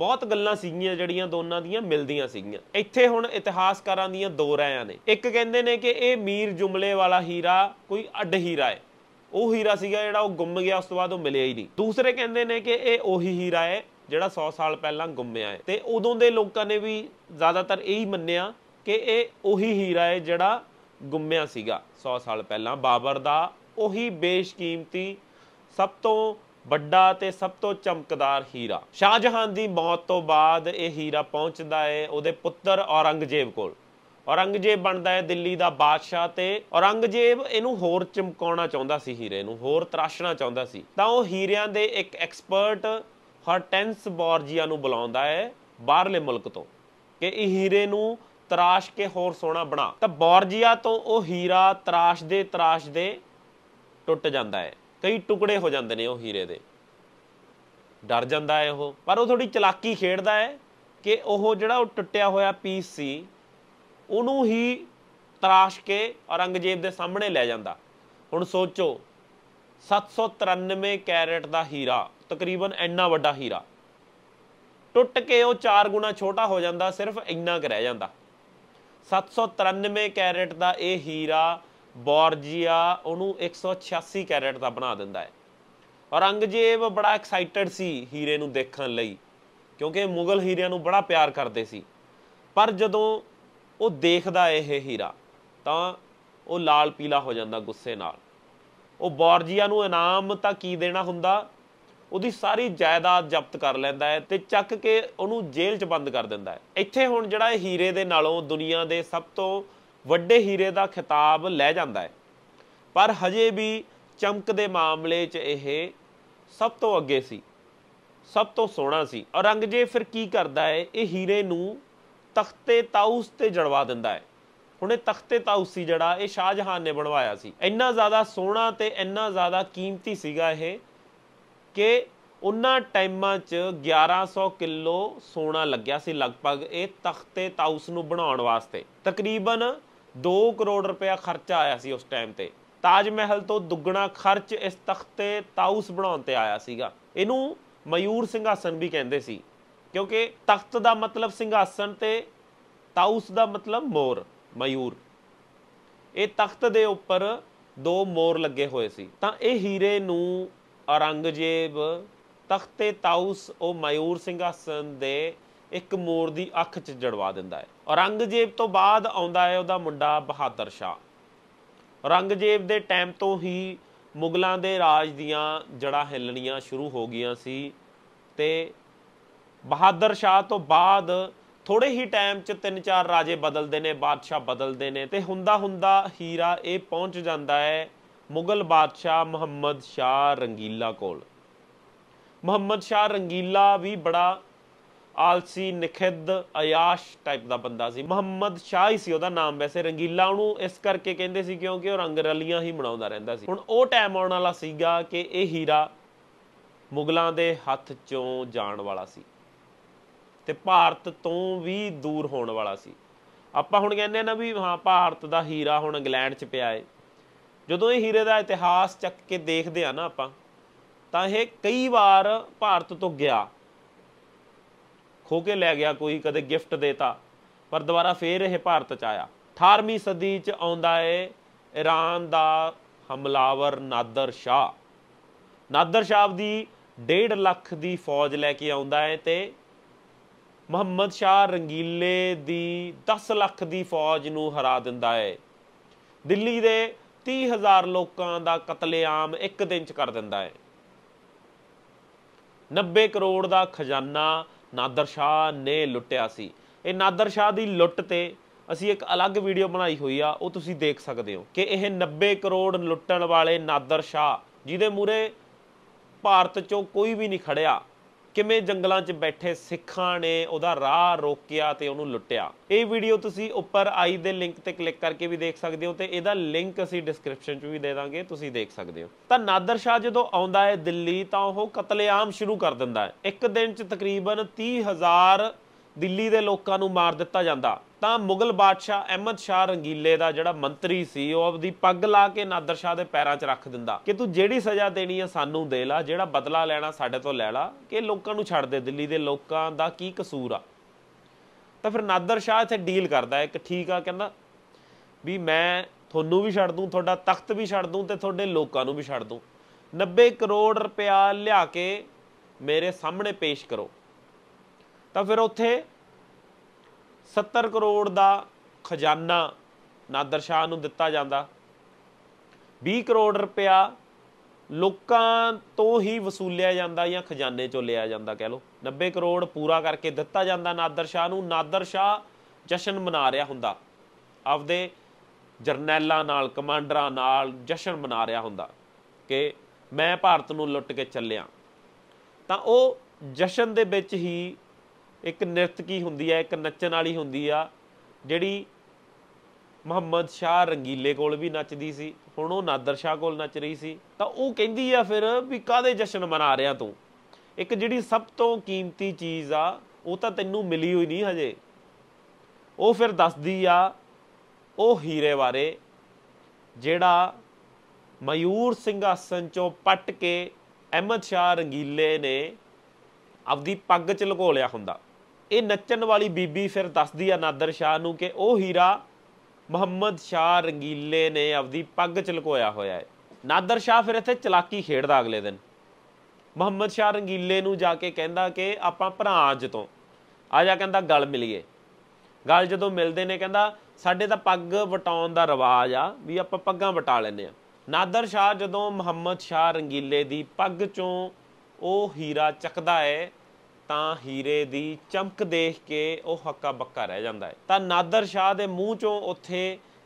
ਬਹੁਤ ਗੱਲਾਂ ਸੀਗੀਆਂ ਜਿਹੜੀਆਂ ਦੋਨਾਂ ਦੀਆਂ ਮਿਲਦੀਆਂ ਸੀਗੀਆਂ ਇੱਥੇ ਹੁਣ ਇਤਿਹਾਸਕਾਰਾਂ ਦੀਆਂ ਦੋ ਰਾਇਆਂ ਨੇ ਇੱਕ ਕਹਿੰਦੇ ਨੇ ਕਿ ਇਹ ਮੀਰ ਜੁਮਲੇ ਵਾਲਾ ਹੀਰਾ ਕੋਈ ਅੱਡ ਹੀਰਾ ਹੈ ਉਹ ਹੀਰਾ ਸੀਗਾ ਜਿਹੜਾ ਉਹ ਗੁੰਮ ਗਿਆ ਉਸ ਤੋਂ ਬਾਅਦ ਉਹ ਮਿਲਿਆ ਹੀ ਨਹੀਂ ਦੂਸਰੇ ਕਹਿੰਦੇ ਨੇ ਕਿ ਇਹ ਉਹੀ ਹੀਰਾ ਹੈ ਜਿਹੜਾ 100 ਸਾਲ ਪਹਿਲਾਂ ਗੁੰਮਿਆ ਹੈ ਤੇ ਉਦੋਂ ਦੇ ਲੋਕਾਂ ਨੇ ਵੀ ਜ਼ਿਆਦਾਤਰ ਇਹੀ ਮੰਨਿਆ ਕਿ ਇਹ ਉਹੀ ਹੀਰਾ ਹੈ ਜਿਹੜਾ ਗੁੰਮਿਆ ਸੀਗਾ 100 ਸਾਲ ਪਹਿਲਾਂ ਬਾਬਰ ਦਾ ਉਹੀ ਬੇਸ਼ਕੀਮਤੀ ਸਭ ਤੋਂ ਵੱਡਾ ਤੇ ਸਭ ਤੋਂ ਚਮਕਦਾਰ ਹੀਰਾ ਸ਼ਾਹਜਹਾਨ ਦੀ ਮੌਤ ਤੋਂ ਬਾਅਦ ਇਹ ਹੀਰਾ ਪਹੁੰਚਦਾ ਹੈ ਉਹਦੇ ਪੁੱਤਰ ਔਰੰਗਜ਼ੇਬ ਕੋਲ ਔਰੰਗਜ਼ੇਬ ਬਣਦਾ ਹੈ ਦਿੱਲੀ ਦਾ ਬਾਦਸ਼ਾਹ ਤੇ ਔਰੰਗਜ਼ੇਬ ਇਹਨੂੰ ਹੋਰ ਚਮਕਾਉਣਾ ਚਾਹੁੰਦਾ ਸੀ ਹੀਰੇ ਨੂੰ ਹੋਰ ਤਰਾਸ਼ਣਾ ਚਾਹੁੰਦਾ ਸੀ ਤਾਂ ਉਹ ਹੀਰਿਆਂ ਦੇ ਇੱਕ ਐਕਸਪਰਟ ਹਰਟੈਂਸ ਬੋਰਜੀਆ ਨੂੰ ਬੁਲਾਉਂਦਾ ਹੈ ਬਾਹਰਲੇ ਮੁਲਕ ਤੋਂ ਕਿ ਇਹ ਹੀਰੇ ਨੂੰ ਤਰਾਸ਼ ਕੇ ਹੋਰ ਸੋਨਾ ਬਣਾ ਤਾਂ ਬੋਰਜੀਆ ਤੋਂ ਉਹ ਹੀਰਾ ਤਰਾਸ਼ ਦੇ ਤਰਾਸ਼ ਦੇ ਟੁੱਟ ਜਾਂਦਾ ਹੈ ਕਈ ਟੁਕੜੇ ਹੋ ਜਾਂਦੇ ਨੇ ਉਹ ਹੀਰੇ ਦੇ ਡਰ ਜਾਂਦਾ ਹੈ ਉਹ ਪਰ ਉਹ ਥੋੜੀ ਚਲਾਕੀ ਖੇਡਦਾ ਹੈ ਕਿ ਉਹ ਜਿਹੜਾ ਉਹ ਟੁੱਟਿਆ ਹੋਇਆ ਪੀਸ ਸੀ ਉਹਨੂੰ ਹੀ ਤਰਾਸ਼ ਕੇ ਔਰੰਗਜ਼ੇਬ ਦੇ ਸਾਹਮਣੇ ਲੈ ਜਾਂਦਾ ਹੁਣ ਸੋਚੋ 793 ਕੈਰਟ ਦਾ ਹੀਰਾ ਤਕਰੀਬਨ ਇੰਨਾ ਵੱਡਾ ਹੀਰਾ ਟੁੱਟ ਕੇ ਉਹ 4 ਗੁਣਾ ਛੋਟਾ ਹੋ ਜਾਂਦਾ ਸਿਰਫ ਇੰਨਾ ਕੁ ਰਹਿ ਜਾਂਦਾ 793 ਕੈਰਟ ਦਾ ਇਹ ਹੀਰਾ ਬੋਰਜੀਆ ਉਹਨੂੰ 186 ਕੈਰਟ ਦਾ ਬਣਾ ਦਿੰਦਾ ਹੈ ਔਰੰਗਜ਼ੇਬ ਬੜਾ ਐਕਸਾਈਟਡ ਸੀ ਹੀਰੇ ਨੂੰ ਦੇਖਣ ਲਈ ਕਿਉਂਕਿ ਮੁਗਲ ਹੀਰਿਆਂ ਨੂੰ ਬੜਾ ਪਿਆਰ ਕਰਦੇ ਸੀ ਪਰ ਜਦੋਂ ਉਹ ਦੇਖਦਾ ਇਹ ਹੀਰਾ ਤਾਂ ਉਹ ਲਾਲ ਪੀਲਾ ਹੋ ਜਾਂਦਾ ਗੁੱਸੇ ਨਾਲ ਉਹ ਬੋਰਜੀਆ ਨੂੰ ਇਨਾਮ ਤਾਂ ਕੀ ਦੇਣਾ ਹੁੰਦਾ ਉਹਦੀ ਸਾਰੀ ਜਾਇਦਾਦ ਜ਼ਬਤ ਕਰ ਲੈਂਦਾ ਹੈ ਤੇ ਚੱਕ ਕੇ ਉਹਨੂੰ ਜੇਲ੍ਹ 'ਚ ਬੰਦ ਕਰ ਦਿੰਦਾ ਹੈ ਇੱਥੇ ਹੁਣ ਜਿਹੜਾ ਇਹ ਹੀਰੇ ਦੇ ਨਾਲੋਂ ਦੁਨੀਆ ਦੇ ਸਭ ਤੋਂ ਵੱਡੇ ਹੀਰੇ ਦਾ ਖਿਤਾਬ ਲੈ ਜਾਂਦਾ ਹੈ ਪਰ ਹਜੇ ਵੀ ਚਮਕ ਦੇ ਮਾਮਲੇ 'ਚ ਇਹ ਸਭ ਤੋਂ ਅੱਗੇ ਸੀ ਸਭ ਤੋਂ ਸੋਹਣਾ ਸੀ ਔਰੰਗਜ਼ੇਬ ਫਿਰ ਕੀ ਕਰਦਾ ਹੈ ਇਹ ਹੀਰੇ ਨੂੰ ਤਖਤੇ ਤਾਉਸ ਤੇ ਜੜਵਾ ਦਿੰਦਾ ਹੈ ਹੁਣ ਇਹ ਤਖਤੇ ਤਾਉਸ ਸੀ ਜਿਹੜਾ ਇਹ ਸ਼ਾਹਜਹਾਨ ਨੇ ਬਣਵਾਇਆ ਸੀ ਇੰਨਾ ਜ਼ਿਆਦਾ ਸੋਹਣਾ ਤੇ ਇੰਨਾ ਜ਼ਿਆਦਾ ਕੀਮਤੀ ਸੀਗਾ ਇਹ ਕਿ ਉਹਨਾਂ ਟਾਈਮਾਂ 'ਚ 1100 ਕਿਲੋ ਸੋਨਾ ਲੱਗਿਆ ਸੀ ਲਗਭਗ ਇਹ ਤਖਤੇ ਤਾਊਸ ਨੂੰ ਬਣਾਉਣ ਵਾਸਤੇ ਤਕਰੀਬਨ 2 ਕਰੋੜ ਰੁਪਇਆ ਖਰਚਾ ਆਇਆ ਸੀ ਉਸ ਟਾਈਮ ਤੇ ਤਾਜ ਮਹਿਲ ਤੋਂ ਦੁੱਗਣਾ ਖਰਚ ਇਸ ਤਖਤੇ ਤਾਊਸ ਬਣਾਉਣ ਤੇ ਆਇਆ ਸੀਗਾ ਇਹਨੂੰ ਮਯੂਰ ਸਿੰਘਾਸਨ ਵੀ ਕਹਿੰਦੇ ਸੀ ਕਿਉਂਕਿ ਤਖਤ ਦਾ ਮਤਲਬ ਸਿੰਘਾਸਨ ਤੇ ਤਾਊਸ ਦਾ ਮਤਲਬ ਮੋਰ ਮਯੂਰ ਇਹ ਤਖਤ ਦੇ ਉੱਪਰ ਦੋ ਮੋਰ ਲੱਗੇ ਹੋਏ ਸੀ ਤਾਂ ਇਹ ਹੀਰੇ ਨੂੰ ਔਰੰਗਜ਼ੇਬ ਤਖਤੇ ਤਾਊਸ ਉਹ ਮਯੂਰ ਸਿੰਘਾਸਨ ਦੇ ਇੱਕ ਮੋਰ ਦੀ ਅੱਖ 'ਚ ਜੜਵਾ ਦਿੰਦਾ ਹੈ ਔਰੰਗਜ਼ੇਬ ਤੋਂ ਬਾਅਦ ਆਉਂਦਾ ਹੈ ਉਹਦਾ ਮੁੰਡਾ ਬਹਾਦਰ ਸ਼ਾਹ ਔਰੰਗਜ਼ੇਬ ਦੇ ਟਾਈਮ ਤੋਂ ਹੀ ਮੁਗਲਾਂ ਦੇ ਰਾਜ ਦੀਆਂ ਜੜਾਂ ਹਿੱਲਣੀਆਂ ਸ਼ੁਰੂ ਹੋ ਗਈਆਂ ਸੀ ਤੇ ਬਹਾਦਰ ਸ਼ਾਹ ਤੋਂ ਬਾਅਦ ਥੋੜੇ ਹੀ ਟਾਈਮ 'ਚ ਤਿੰਨ ਚਾਰ ਰਾਜੇ ਬਦਲਦੇ ਨੇ ਬਾਦਸ਼ਾਹ ਬਦਲਦੇ ਨੇ ਤੇ ਹੁੰਦਾ ਹੁੰਦਾ ਹੀਰਾ ਇਹ ਪਹੁੰਚ ਜਾਂਦਾ ਹੈ ਮੁਗਲ ਬਾਦਸ਼ਾਹ ਮੁਹੰਮਦ ਸ਼ਾਹ ਰੰਗੀਲਾ ਕੋਲ ਮੁਹੰਮਦ ਸ਼ਾਹ ਰੰਗੀਲਾ ਵੀ ਬੜਾ ਆਲਸੀ ਨਖਿੱਦ ਆਯਾਸ਼ ਟਾਈਪ ਦਾ ਬੰਦਾ ਸੀ ਮੁਹੰਮਦ ਸ਼ਾਹ ਹੀ ਸੀ ਉਹਦਾ ਨਾਮ ਵੈਸੇ ਰੰਗੀਲਾ ਉਹਨੂੰ ਇਸ ਕਰਕੇ ਕਹਿੰਦੇ ਸੀ ਕਿਉਂਕਿ ਉਹ ਰੰਗ ਰਲੀਆਂ ਹੀ ਬਣਾਉਂਦਾ ਰਹਿੰਦਾ ਸੀ ਹੁਣ ਉਹ ਟਾਈਮ ਆਉਣ ਵਾਲਾ ਸੀਗਾ ਕਿ ਇਹ ਹੀਰਾ ਮੁਗਲਾਂ ਦੇ ਹੱਥ ਚੋਂ ਜਾਣ ਵਾਲਾ ਸੀ ਤੇ ਭਾਰਤ ਤੋਂ ਵੀ ਦੂਰ ਹੋਣ ਵਾਲਾ ਸੀ ਆਪਾਂ ਹੁਣ ਕਹਿੰਦੇ ਆ ਨਾ ਵੀ ਹਾਂ ਭਾਰਤ ਦਾ ਹੀਰਾ ਹੁਣ ਇੰਗਲੈਂਡ 'ਚ ਪਿਆ ਏ ਜਦੋਂ ਇਹ ਹੀਰੇ ਦਾ ਇਤਿਹਾਸ ਚੱਕ ਕੇ ਦੇਖਦੇ ਆ ਨਾ ਆਪਾਂ ਤਾਂ ਇਹ ਕਈ ਵਾਰ ਭਾਰਤ ਤੋਂ ਗਿਆ ਖੋ ਕੇ ਲੈ ਗਿਆ ਕੋਈ ਕਦੇ ਗਿਫਟ ਦੇਤਾ ਪਰ ਦੁਬਾਰਾ ਫੇਰ ਇਹ ਭਾਰਤ ਚ ਆਇਆ 18ਵੀਂ ਸਦੀ ਚ ਆਉਂਦਾ ਏ ਈਰਾਨ ਦਾ ਹਮਲਾਵਰ ਨਾਦਰ ਸ਼ਾਹ ਨਾਦਰ ਸ਼ਾਹ ਦੀ 1.5 ਲੱਖ ਦੀ ਫੌਜ ਲੈ ਕੇ ਆਉਂਦਾ ਏ ਤੇ ਮੁਹੰਮਦ ਸ਼ਾਹ ਰੰਗੀਲੇ ਦੀ 10 ਲੱਖ ਦੀ ਫੌਜ ਨੂੰ ਹਰਾ ਦਿੰਦਾ ਏ ਦਿੱਲੀ ਦੇ 30000 ਲੋਕਾਂ ਦਾ ਕਤਲੇਆਮ ਇੱਕ ਦਿਨ ਚ ਕਰ ਦਿੰਦਾ ਹੈ 90 ਕਰੋੜ ਦਾ ਖਜ਼ਾਨਾ ਨਾਦਰ ਸ਼ਾਹ ਨੇ ਲੁੱਟਿਆ ਸੀ ਇਹ ਨਾਦਰ ਸ਼ਾਹ ਦੀ ਲੁੱਟ ਤੇ ਅਸੀਂ ਇੱਕ ਅਲੱਗ ਵੀਡੀਓ ਬਣਾਈ ਹੋਈ ਆ ਉਹ ਤੁਸੀਂ ਦੇਖ ਸਕਦੇ ਹੋ ਕਿ ਇਹ 90 ਕਰੋੜ ਲੁੱਟਣ ਵਾਲੇ ਨਾਦਰ ਸ਼ਾਹ ਜਿਹਦੇ ਮੂਰੇ ਭਾਰਤ ਚੋਂ ਕੋਈ ਵੀ ਨਹੀਂ ਖੜਿਆ ਕਿਵੇਂ ਜੰਗਲਾਂ 'ਚ ਬੈਠੇ ਸਿੱਖਾਂ ਨੇ ਉਹਦਾ ਰਾਹ ਰੋਕਿਆ ਤੇ ਉਹਨੂੰ ਲੁੱਟਿਆ ਇਹ ਵੀਡੀਓ ਤੁਸੀਂ ਉੱਪਰ ਆਈ ਦੇ ਲਿੰਕ ਤੇ ਕਲਿੱਕ ਕਰਕੇ ਵੀ ਦੇਖ ਸਕਦੇ ਹੋ ਤੇ ਇਹਦਾ ਲਿੰਕ ਅਸੀਂ ਡਿਸਕ੍ਰਿਪਸ਼ਨ 'ਚ ਵੀ ਦੇ ਦਾਂਗੇ ਤੁਸੀਂ ਦੇਖ ਸਕਦੇ ਹੋ ਤਾਂ ਨਾਦਰ ਸ਼ਾਹ ਜਦੋਂ ਆਉਂਦਾ ਹੈ ਦਿੱਲੀ ਤਾਂ ਉਹ ਕਤਲੇਆਮ ਸ਼ੁਰੂ ਕਰ ਦਿੰਦਾ ਹੈ ਇੱਕ ਦਿਨ 'ਚ ਤਕਰੀਬਨ 30000 ਦਿੱਲੀ ਦੇ ਲੋਕਾਂ ਨੂੰ ਮਾਰ ਦਿੱਤਾ ਜਾਂਦਾ ਤਾਂ ਮੁਗਲ ਬਾਦਸ਼ਾਹ ਅਹਿਮਦ ਸ਼ਾਹ ਰੰਗੀਲੇ ਦਾ ਜਿਹੜਾ ਮੰਤਰੀ ਸੀ ਉਹ ਆਪਦੀ ਪੱਗ ਲਾ ਕੇ ਨਾਦਰ ਸ਼ਾਹ ਦੇ ਪੈਰਾਂ 'ਚ ਰੱਖ ਦਿੰਦਾ ਕਿ ਤੂੰ ਜਿਹੜੀ ਸਜ਼ਾ ਦੇਣੀ ਆ ਸਾਨੂੰ ਦੇ ਲੈ ਜਿਹੜਾ ਬਦਲਾ ਲੈਣਾ ਸਾਡੇ ਤੋਂ ਲੈ ਲੈ ਕਿ ਲੋਕਾਂ ਨੂੰ ਛੱਡ ਦੇ ਦਿੱਲੀ ਦੇ ਲੋਕਾਂ ਦਾ ਕੀ ਕਸੂਰ ਆ ਤਾਂ ਫਿਰ ਨਾਦਰ ਸ਼ਾਹ ਇੱਥੇ ਡੀਲ ਕਰਦਾ ਇੱਕ ਠੀਕ ਆ ਕਹਿੰਦਾ ਵੀ ਮੈਂ ਤੁਹਾਨੂੰ ਵੀ ਛੱਡ ਦੂੰ ਤੁਹਾਡਾ ਤਖਤ ਵੀ ਛੱਡ ਦੂੰ ਤੇ ਤੁਹਾਡੇ ਲੋਕਾਂ ਨੂੰ ਵੀ ਛੱਡ ਦੂੰ 90 ਕਰੋੜ ਰੁਪਇਆ ਲਿਆ ਕੇ ਮੇਰੇ ਸਾਹਮਣੇ ਪੇਸ਼ ਕਰੋ ਤਾਂ ਫਿਰ ਉੱਥੇ 70 ਕਰੋੜ ਦਾ ਖਜ਼ਾਨਾ ਨਾਦਰ ਸ਼ਾਹ ਨੂੰ ਦਿੱਤਾ ਜਾਂਦਾ 20 ਕਰੋੜ ਰੁਪਿਆ ਲੋਕਾਂ ਤੋਂ ਹੀ ਵਸੂਲਿਆ ਜਾਂਦਾ ਜਾਂ ਖਜ਼ਾਨੇ ਚੋਂ ਲਿਆ ਜਾਂਦਾ ਕਹਿ ਲੋ 90 ਕਰੋੜ ਪੂਰਾ ਕਰਕੇ ਦਿੱਤਾ ਜਾਂਦਾ ਨਾਦਰ ਸ਼ਾਹ ਨੂੰ ਨਾਦਰ ਸ਼ਾਹ ਜਸ਼ਨ ਮਨਾ ਰਿਹਾ ਹੁੰਦਾ ਆਪਦੇ ਜਰਨੈਲਾਂ ਨਾਲ ਕਮਾਂਡਰਾਂ ਨਾਲ ਜਸ਼ਨ ਮਨਾ ਰਿਹਾ ਹੁੰਦਾ ਕਿ ਮੈਂ ਭਾਰਤ ਨੂੰ ਲੁੱਟ ਕੇ ਚੱਲਿਆ ਤਾਂ ਉਹ ਜਸ਼ਨ ਦੇ ਵਿੱਚ ਹੀ ਇੱਕ ਨਿਰਤਕੀ ਹੁੰਦੀ ਹੈ ਇੱਕ ਨੱਚਣ ਵਾਲੀ ਹੁੰਦੀ ਆ ਜਿਹੜੀ ਮੁਹੰਮਦ ਸ਼ਾਹ ਰੰਗੀਲੇ ਕੋਲ ਵੀ ਨੱਚਦੀ ਸੀ ਹੁਣ ਉਹ ਨਾਦਰ ਸ਼ਾਹ ਕੋਲ ਨੱਚ ਰਹੀ ਸੀ ਤਾਂ ਉਹ ਕਹਿੰਦੀ ਆ ਫਿਰ ਵੀ ਕਾਦੇ ਜਸ਼ਨ ਮਨਾ ਰਿਆ ਤੂੰ ਇੱਕ ਜਿਹੜੀ ਸਭ ਤੋਂ ਕੀਮਤੀ ਚੀਜ਼ ਆ ਉਹ ਤਾਂ ਤੈਨੂੰ ਮਿਲੀ ਹੋਈ ਨਹੀਂ ਹਜੇ ਉਹ ਫਿਰ ਦੱਸਦੀ ਆ ਉਹ ਹੀਰੇ ਬਾਰੇ ਜਿਹੜਾ ਮਯੂਰ ਸਿੰਘਾਸਨ ਚੋਂ ਪੱਟ ਕੇ ਅਹਿਮਦ ਸ਼ਾਹ ਰੰਗੀਲੇ ਨੇ ਆਪਦੀ ਪੱਗ ਚ ਲੁਕੋ ਲਿਆ ਹੁੰਦਾ ਇਹ ਨੱਚਣ ਵਾਲੀ ਬੀਬੀ ਫਿਰ ਦੱਸਦੀ ਆ ਨਾਦਰ ਸ਼ਾਹ ਨੂੰ ਕਿ ਉਹ ਹੀਰਾ ਮੁਹੰਮਦ ਸ਼ਾਹ ਰੰਗੀਲੇ ਨੇ ਆਪਦੀ ਪੱਗ ਚ ਲਕੋਇਆ ਹੋਇਆ ਹੈ ਨਾਦਰ ਸ਼ਾਹ ਫਿਰ ਇੱਥੇ ਚਲਾਕੀ ਖੇਡਦਾ ਅਗਲੇ ਦਿਨ ਮੁਹੰਮਦ ਸ਼ਾਹ ਰੰਗੀਲੇ ਨੂੰ ਜਾ ਕੇ ਕਹਿੰਦਾ ਕਿ ਆਪਾਂ ਭਰਾ ਅੱਜ ਤੋਂ ਆ ਜਾ ਕਹਿੰਦਾ ਗੱਲ ਮਿਲੀਏ ਗੱਲ ਜਦੋਂ ਮਿਲਦੇ ਨੇ ਕਹਿੰਦਾ ਸਾਡੇ ਤਾਂ ਪੱਗ ਵਟਾਉਣ ਦਾ ਰਿਵਾਜ ਆ ਵੀ ਆਪਾਂ ਪੱਗਾਂ ਵਟਾ ਲੈਨੇ ਆ ਨਾਦਰ ਸ਼ਾਹ ਜਦੋਂ ਮੁਹੰਮਦ ਸ਼ਾਹ ਰੰਗੀਲੇ ਦੀ ਪੱਗ ਚੋਂ ਉਹ ਹੀਰਾ ਚੱਕਦਾ ਹੈ ਤਾਂ ਹੀਰੇ ਦੀ ਚਮਕ ਦੇਖ ਕੇ ਉਹ ਹੱਕਾ ਬੱਕਾ ਰਹਿ ਜਾਂਦਾ ਹੈ ਤਾਂ ਨਾਦਰ ਸ਼ਾਹ ਦੇ ਮੂੰਹ ਚੋਂ ਉੱਥੇ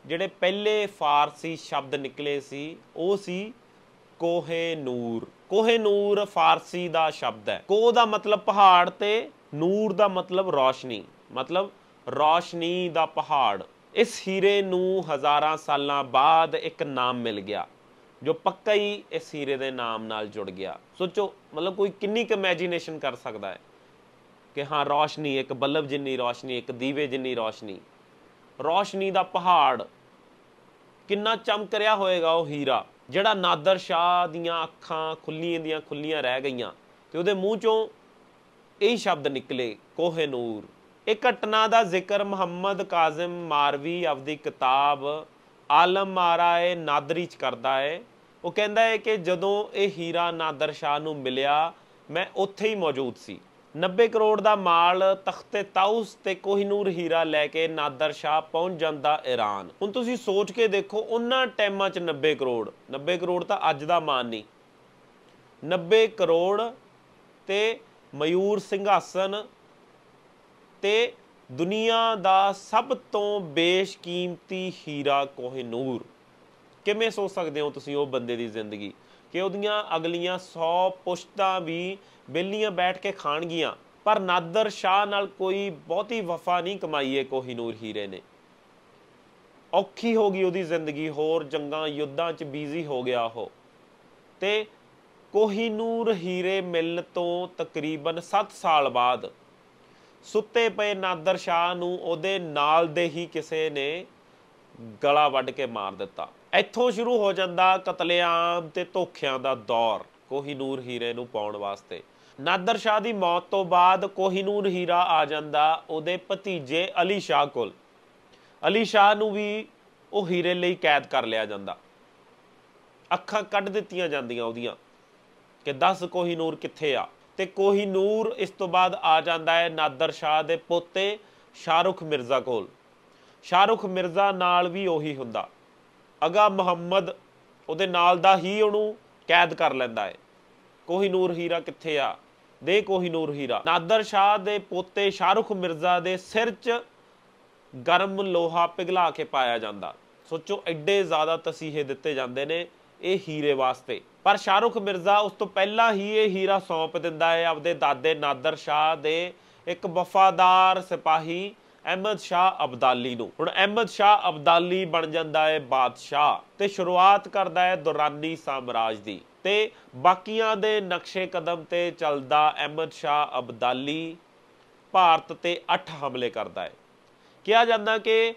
ਜਿਹੜੇ ਪਹਿਲੇ ਫਾਰਸੀ ਸ਼ਬਦ ਨਿਕਲੇ ਸੀ ਉਹ ਸੀ ਕੋਹੇ ਨੂਰ ਕੋਹੇ ਨੂਰ ਫਾਰਸੀ ਦਾ ਸ਼ਬਦ ਹੈ ਕੋ ਦਾ ਮਤਲਬ ਪਹਾੜ ਤੇ ਨੂਰ ਦਾ ਮਤਲਬ ਰੌਸ਼ਨੀ ਮਤਲਬ ਰੌਸ਼ਨੀ ਦਾ ਪਹਾੜ ਇਸ ਹੀਰੇ ਨੂੰ ਹਜ਼ਾਰਾਂ ਸਾਲਾਂ ਬਾਅਦ ਇੱਕ ਨਾਮ ਮਿਲ ਗਿਆ ਜੋ ਪੱਕਾ ਹੀ ਇਸ ਹੀਰੇ ਦੇ ਨਾਮ ਨਾਲ ਜੁੜ ਗਿਆ ਸੋਚੋ ਮਤਲਬ ਕੋਈ ਕਿੰਨੀ ਕੁ ਇਮੇਜਿਨੇਸ਼ਨ ਕਰ ਸਕਦਾ ਹੈ ਕਿ ਹਾਂ ਰੋਸ਼ਨੀ ਇੱਕ ਬੱਲਬ ਜਿੰਨੀ ਰੋਸ਼ਨੀ ਇੱਕ ਦੀਵੇ ਜਿੰਨੀ ਰੋਸ਼ਨੀ ਰੋਸ਼ਨੀ ਦਾ ਪਹਾੜ ਕਿੰਨਾ ਚਮਕ ਰਿਹਾ ਹੋਵੇਗਾ ਉਹ ਹੀਰਾ ਜਿਹੜਾ ਨਾਦਰ ਸ਼ਾਹ ਦੀਆਂ ਅੱਖਾਂ ਖੁੱਲੀਆਂ ਦੀਆਂ ਖੁੱਲੀਆਂ ਰਹਿ ਗਈਆਂ ਤੇ ਉਹਦੇ ਮੂੰਹ ਚੋਂ ਇਹ ਸ਼ਬਦ ਨਿਕਲੇ ਕੋਹੇ ਨੂਰ ਇਹ ਘਟਨਾ ਦਾ ਜ਼ਿਕਰ ਮੁਹੰਮਦ ਕਾਜ਼ਮ ਮਾਰਵੀ ਆਪਦੀ ਕਿਤਾਬ ਆਲਮ ਮਾਰਾਏ ਨਾਦਰੀ ਚ ਕਰਦਾ ਹੈ ਉਹ ਕਹਿੰਦਾ ਹੈ ਕਿ ਜਦੋਂ ਇਹ ਹੀਰਾ ਨਾਦਰ ਸ਼ਾਹ ਨੂੰ ਮਿਲਿਆ ਮੈਂ ਉੱਥੇ ਹੀ ਮੌਜੂਦ ਸੀ 90 ਕਰੋੜ ਦਾ ਮਾਲ ਤਖਤੇ ਤਾਊਸ ਤੇ ਕੋਹਿਨੂਰ ਹੀਰਾ ਲੈ ਕੇ ਨਾਦਰ ਸ਼ਾਹ ਪਹੁੰਚ ਜਾਂਦਾ ਈਰਾਨ ਹੁਣ ਤੁਸੀਂ ਸੋਚ ਕੇ ਦੇਖੋ ਉਹਨਾਂ ਟਾਈਮਾਂ 'ਚ 90 ਕਰੋੜ 90 ਕਰੋੜ ਤਾਂ ਅੱਜ ਦਾ ਮਾਨ ਨਹੀਂ 90 ਕਰੋੜ ਤੇ ਮਯੂਰ ਸਿੰਘਾਸਨ ਤੇ ਦੁਨੀਆ ਦਾ ਸਭ ਤੋਂ ਬੇਸ਼ਕੀਮਤੀ ਹੀਰਾ ਕੋਹਿਨੂਰ ਕਿਵੇਂ ਸੋਚ ਸਕਦੇ ਹੋ ਤੁਸੀਂ ਉਹ ਬੰਦੇ ਦੀ ਜ਼ਿੰਦਗੀ ਕਿ ਉਹਦੀਆਂ ਅਗਲੀਆਂ 100 ਪੁਸ਼ਤਾਂ ਵੀ ਬੇਲੀਆਂ ਬੈਠ ਕੇ ਖਾਣਗੀਆਂ ਪਰ ਨਾਦਰ ਸ਼ਾਹ ਨਾਲ ਕੋਈ ਬਹੁਤੀ ਵਫਾ ਨਹੀਂ ਕਮਾਈਏ ਕੋਹੀਨੂਰ ਹੀਰੇ ਨੇ ਔਖੀ ਹੋ ਗਈ ਉਹਦੀ ਜ਼ਿੰਦਗੀ ਹੋਰ ਜੰਗਾਂ ਯੁੱਧਾਂ 'ਚ ਬੀਜ਼ੀ ਹੋ ਗਿਆ ਉਹ ਤੇ ਕੋਹੀਨੂਰ ਹੀਰੇ ਮਿਲਣ ਤੋਂ ਤਕਰੀਬਨ 7 ਸਾਲ ਬਾਅਦ ਸੁੱਤੇ ਪਏ ਨਾਦਰ ਸ਼ਾਹ ਨੂੰ ਉਹਦੇ ਨਾਲ ਦੇ ਹੀ ਕਿਸੇ ਨੇ ਗਲਾ ਵੱਢ ਕੇ ਮਾਰ ਦਿੱਤਾ ਇੱਥੋਂ ਸ਼ੁਰੂ ਹੋ ਜਾਂਦਾ ਕਤਲੇਆਮ ਤੇ ਧੋਖਿਆਂ ਦਾ ਦੌਰ ਕੋਹੀਨੂਰ ਹੀਰੇ ਨੂੰ ਪਾਉਣ ਵਾਸਤੇ ਨਾਦਰ ਸ਼ਾਹ ਦੀ ਮੌਤ ਤੋਂ ਬਾਅਦ ਕੋਹੀਨੂਰ ਹੀਰਾ ਆ ਜਾਂਦਾ ਉਹਦੇ ਭਤੀਜੇ ਅਲੀ ਸ਼ਾਹ ਕੋਲ ਅਲੀ ਸ਼ਾਹ ਨੂੰ ਵੀ ਉਹ ਹੀਰੇ ਲਈ ਕੈਦ ਕਰ ਲਿਆ ਜਾਂਦਾ ਅੱਖਾਂ ਕੱਢ ਦਿੱਤੀਆਂ ਜਾਂਦੀਆਂ ਉਹਦੀਆਂ ਕਿ ਦੱਸ ਕੋਹੀਨੂਰ ਕਿੱਥੇ ਆ ਤੇ ਕੋਹੀਨੂਰ ਇਸ ਤੋਂ ਬਾਅਦ ਆ ਜਾਂਦਾ ਹੈ ਨਾਦਰ ਸ਼ਾਹ ਦੇ ਪੋਤੇ ਸ਼ਾਹਰੁਖ ਮਿਰਜ਼ਾ ਕੋਲ ਸ਼ਾਹਰੁਖ ਮਿਰਜ਼ਾ ਨਾਲ ਵੀ ਉਹੀ ਹੁੰਦਾ ਅਗਾ ਮੁਹੰਮਦ ਉਹਦੇ ਨਾਲ ਦਾ ਹੀ ਉਹਨੂੰ ਕੈਦ ਕਰ ਲੈਂਦਾ ਹੈ ਕੋਹੀਨੂਰ ਹੀਰਾ ਕਿੱਥੇ ਆ ਦੇ ਕੋਹੀਨੂਰ ਹੀਰਾ ਨਾਦਰ ਸ਼ਾਹ ਦੇ ਪੋਤੇ ਸ਼ਾਹਰੁਖ ਮਿਰਜ਼ਾ ਦੇ ਸਿਰ 'ਚ ਗਰਮ ਲੋਹਾ ਪਿਘਲਾ ਕੇ ਪਾਇਆ ਜਾਂਦਾ ਸੋਚੋ ਐਡੇ ਜ਼ਿਆਦਾ ਤਸੀਹੇ ਦਿੱਤੇ ਜਾਂਦੇ ਨੇ ਇਹ ਹੀਰੇ ਵਾਸਤੇ ਪਰ ਸ਼ਾਹਰੁਖ ਮਿਰਜ਼ਾ ਉਸ ਤੋਂ ਪਹਿਲਾਂ ਹੀ ਇਹ ਹੀਰਾ ਸੌਂਪ ਦਿੰਦਾ ਹੈ ਆਪਦੇ ਦਾਦੇ ਨਾਦਰ ਸ਼ਾਹ ਦੇ ਇੱਕ ਵਫਾਦਾਰ ਸਿਪਾਹੀ ਅਹਿਮਦ ਸ਼ਾਹ ਅਬਦਾਲੀ ਨੂੰ ਹੁਣ ਅਹਿਮਦ ਸ਼ਾਹ ਅਬਦਾਲੀ ਬਣ ਜਾਂਦਾ ਹੈ ਬਾਦਸ਼ਾਹ ਤੇ ਸ਼ੁਰੂਆਤ ਕਰਦਾ ਹੈ ਦੁਰਾਨੀ ਸਾਮਰਾਜ ਦੀ ਤੇ ਬਾਕੀਆਂ ਦੇ ਨਕਸ਼ੇ ਕਦਮ ਤੇ ਚੱਲਦਾ ਅਹਿਮਦ ਸ਼ਾਹ ਅਬਦਾਲੀ ਭਾਰਤ ਤੇ 8 ਹਮਲੇ ਕਰਦਾ ਹੈ ਕਿਹਾ ਜਾਂਦਾ ਕਿ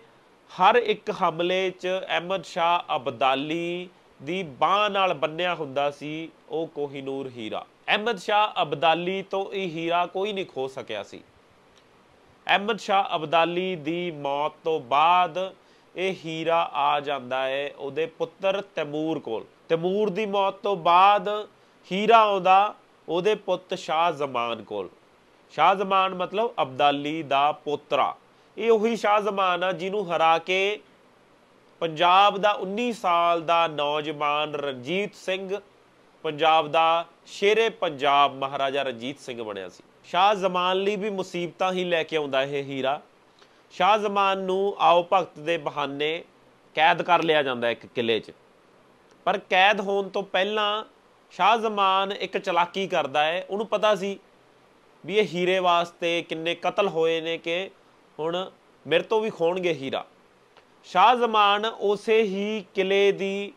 ਹਰ ਇੱਕ ਹਮਲੇ 'ਚ ਅਹਿਮਦ ਸ਼ਾਹ ਅਬਦਾਲੀ ਦੀ ਬਾਹ ਨਾਲ ਬੰਨਿਆ ਹੁੰਦਾ ਸੀ ਉਹ ਕੋਹੀਨੂਰ ਹੀਰਾ ਅਹਿਮਦ ਸ਼ਾਹ ਅਬਦਾਲੀ ਤੋਂ ਇਹ ਹੀਰਾ ਕੋਈ ਨਹੀਂ ਖੋ ਸਕਿਆ ਸੀ ਅਹਿਮਦ ਸ਼ਾਹ ਅਬਦਾਲੀ ਦੀ ਮੌਤ ਤੋਂ ਬਾਅਦ ਇਹ ਹੀਰਾ ਆ ਜਾਂਦਾ ਹੈ ਉਹਦੇ ਪੁੱਤਰ ਤੈਮੂਰ ਕੋਲ ਤੈਮੂਰ ਦੀ ਮੌਤ ਤੋਂ ਬਾਅਦ ਹੀਰਾ ਆਉਂਦਾ ਉਹਦੇ ਪੁੱਤ ਸ਼ਾਹ ਜ਼ਮਾਨ ਕੋਲ ਸ਼ਾਹ ਜ਼ਮਾਨ ਮਤਲਬ ਅਬਦਾਲੀ ਦਾ ਪੋਤਰਾ ਇਹ ਉਹੀ ਸ਼ਾਹ ਜ਼ਮਾਨ ਆ ਜਿਹਨੂੰ ਹਰਾ ਕੇ ਪੰਜਾਬ ਦਾ 19 ਸਾਲ ਦਾ ਨੌਜਵਾਨ ਰਣਜੀਤ ਸਿੰਘ ਪੰਜਾਬ ਦਾ ਸ਼ੇਰੇ ਪੰਜਾਬ ਮਹਾਰਾਜਾ ਰਣਜੀਤ ਸਿੰਘ ਬਣਿਆ ਸੀ ਸ਼ਾਹ ਜ਼ਮਾਨ ਲਈ ਵੀ ਮੁਸੀਬਤਾਂ ਹੀ ਲੈ ਕੇ ਆਉਂਦਾ ਇਹ ਹੀਰਾ ਸ਼ਾਹ ਜ਼ਮਾਨ ਨੂੰ ਆਓ ਭਗਤ ਦੇ ਬਹਾਨੇ ਕੈਦ ਕਰ ਲਿਆ ਜਾਂਦਾ ਇੱਕ ਕਿਲੇ 'ਚ ਪਰ ਕੈਦ ਹੋਣ ਤੋਂ ਪਹਿਲਾਂ ਸ਼ਾਹ ਜ਼ਮਾਨ ਇੱਕ ਚਲਾਕੀ ਕਰਦਾ ਹੈ ਉਹਨੂੰ ਪਤਾ ਸੀ ਵੀ ਇਹ ਹੀਰੇ ਵਾਸਤੇ ਕਿੰਨੇ ਕਤਲ ਹੋਏ ਨੇ ਕਿ ਹੁਣ ਮੇਰੇ ਤੋਂ ਵੀ ਖੋਣਗੇ ਹੀਰਾ ਸ਼ਾਹ ਜ਼ਮਾਨ ਉਸੇ ਹੀ ਕਿਲੇ ਦੀ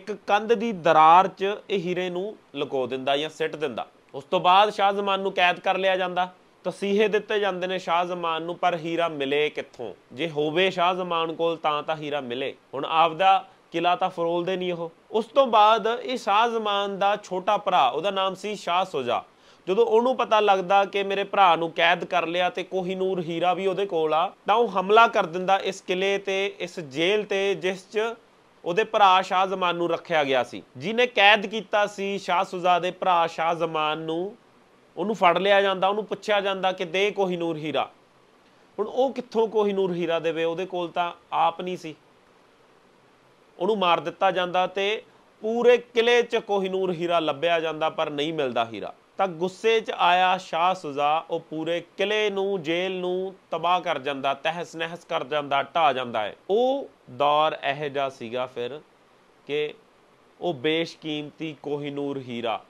ਇੱਕ ਕੰਧ ਦੀ ਦਰਾਰ 'ਚ ਇਹ ਹੀਰੇ ਨੂੰ ਲੁਕੋ ਦਿੰਦਾ ਜਾਂ ਸਿੱਟ ਦਿੰਦਾ ਉਸ ਤੋਂ ਬਾਅਦ ਸ਼ਾਹ ਜ਼ਮਾਨ ਨੂੰ ਕੈਦ ਕਰ ਲਿਆ ਜਾਂਦਾ ਤਸੀਹੇ ਦਿੱਤੇ ਜਾਂਦੇ ਨੇ ਸ਼ਾਹ ਜ਼ਮਾਨ ਨੂੰ ਪਰ ਹੀਰਾ ਮਿਲੇ ਕਿੱਥੋਂ ਜੇ ਹੋਵੇ ਸ਼ਾਹ ਜ਼ਮਾਨ ਕੋਲ ਤਾਂ ਤਾਂ ਹੀਰਾ ਮਿਲੇ ਹੁਣ ਆਪਦਾ ਕਿਲਾ ਤਾਂ ਫਰੋਲਦੇ ਨਹੀਂ ਉਹ ਉਸ ਤੋਂ ਬਾਅਦ ਇਹ ਸ਼ਾਹ ਜ਼ਮਾਨ ਦਾ ਛੋਟਾ ਭਰਾ ਉਹਦਾ ਨਾਮ ਸੀ ਸ਼ਾਹ ਸੋਜਾ ਜਦੋਂ ਉਹਨੂੰ ਪਤਾ ਲੱਗਦਾ ਕਿ ਮੇਰੇ ਭਰਾ ਨੂੰ ਕੈਦ ਕਰ ਲਿਆ ਤੇ ਕੋਹੀਨੂਰ ਹੀਰਾ ਵੀ ਉਹਦੇ ਕੋਲ ਆ ਤਾਂ ਉਹ ਹਮਲਾ ਕਰ ਦਿੰਦਾ ਇਸ ਕਿਲੇ ਤੇ ਇਸ ਜੇਲ੍ਹ ਤੇ ਜਿਸ 'ਚ ਉਹਦੇ ਭਰਾ ਸ਼ਾਹ ਜ਼ਮਾਨ ਨੂੰ ਰੱਖਿਆ ਗਿਆ ਸੀ ਜਿਨੇ ਕੈਦ ਕੀਤਾ ਸੀ ਸ਼ਾਹ ਸੁਜਾ ਦੇ ਭਰਾ ਸ਼ਾਹ ਜ਼ਮਾਨ ਨੂੰ ਉਹਨੂੰ ਫੜ ਲਿਆ ਜਾਂਦਾ ਉਹਨੂੰ ਪੁੱਛਿਆ ਜਾਂਦਾ ਕਿ ਦੇ ਕੋਹੀਨੂਰ ਹੀਰਾ ਹੁਣ ਉਹ ਕਿੱਥੋਂ ਕੋਹੀਨੂਰ ਹੀਰਾ ਦੇਵੇ ਉਹਦੇ ਕੋਲ ਤਾਂ ਆਪ ਨਹੀਂ ਸੀ ਉਹਨੂੰ ਮਾਰ ਦਿੱਤਾ ਜਾਂਦਾ ਤੇ ਪੂਰੇ ਕਿਲੇ 'ਚ ਕੋਹੀਨੂਰ ਹੀਰਾ ਲੱਭਿਆ ਜਾਂਦਾ ਪਰ ਨਹੀਂ ਮਿਲਦਾ ਹੀਰਾ ਤਾਂ ਗੁੱਸੇ 'ਚ ਆਇਆ ਸ਼ਾਹ ਸੁਜ਼ਾ ਉਹ ਪੂਰੇ ਕਿਲੇ ਨੂੰ ਜੇਲ੍ਹ ਨੂੰ ਤਬਾਹ ਕਰ ਜਾਂਦਾ ਤਹਿਸ ਨਹਿਸ ਕਰ ਜਾਂਦਾ ਢਾ ਜਾਂਦਾ ਹੈ ਉਹ ਦੌਰ ਇਹ ਜਾ ਸੀਗਾ ਫਿਰ ਕਿ ਉਹ ਬੇਸ਼ਕੀਮਤੀ ਕੋਹੀਨੂਰ ਹੀਰਾ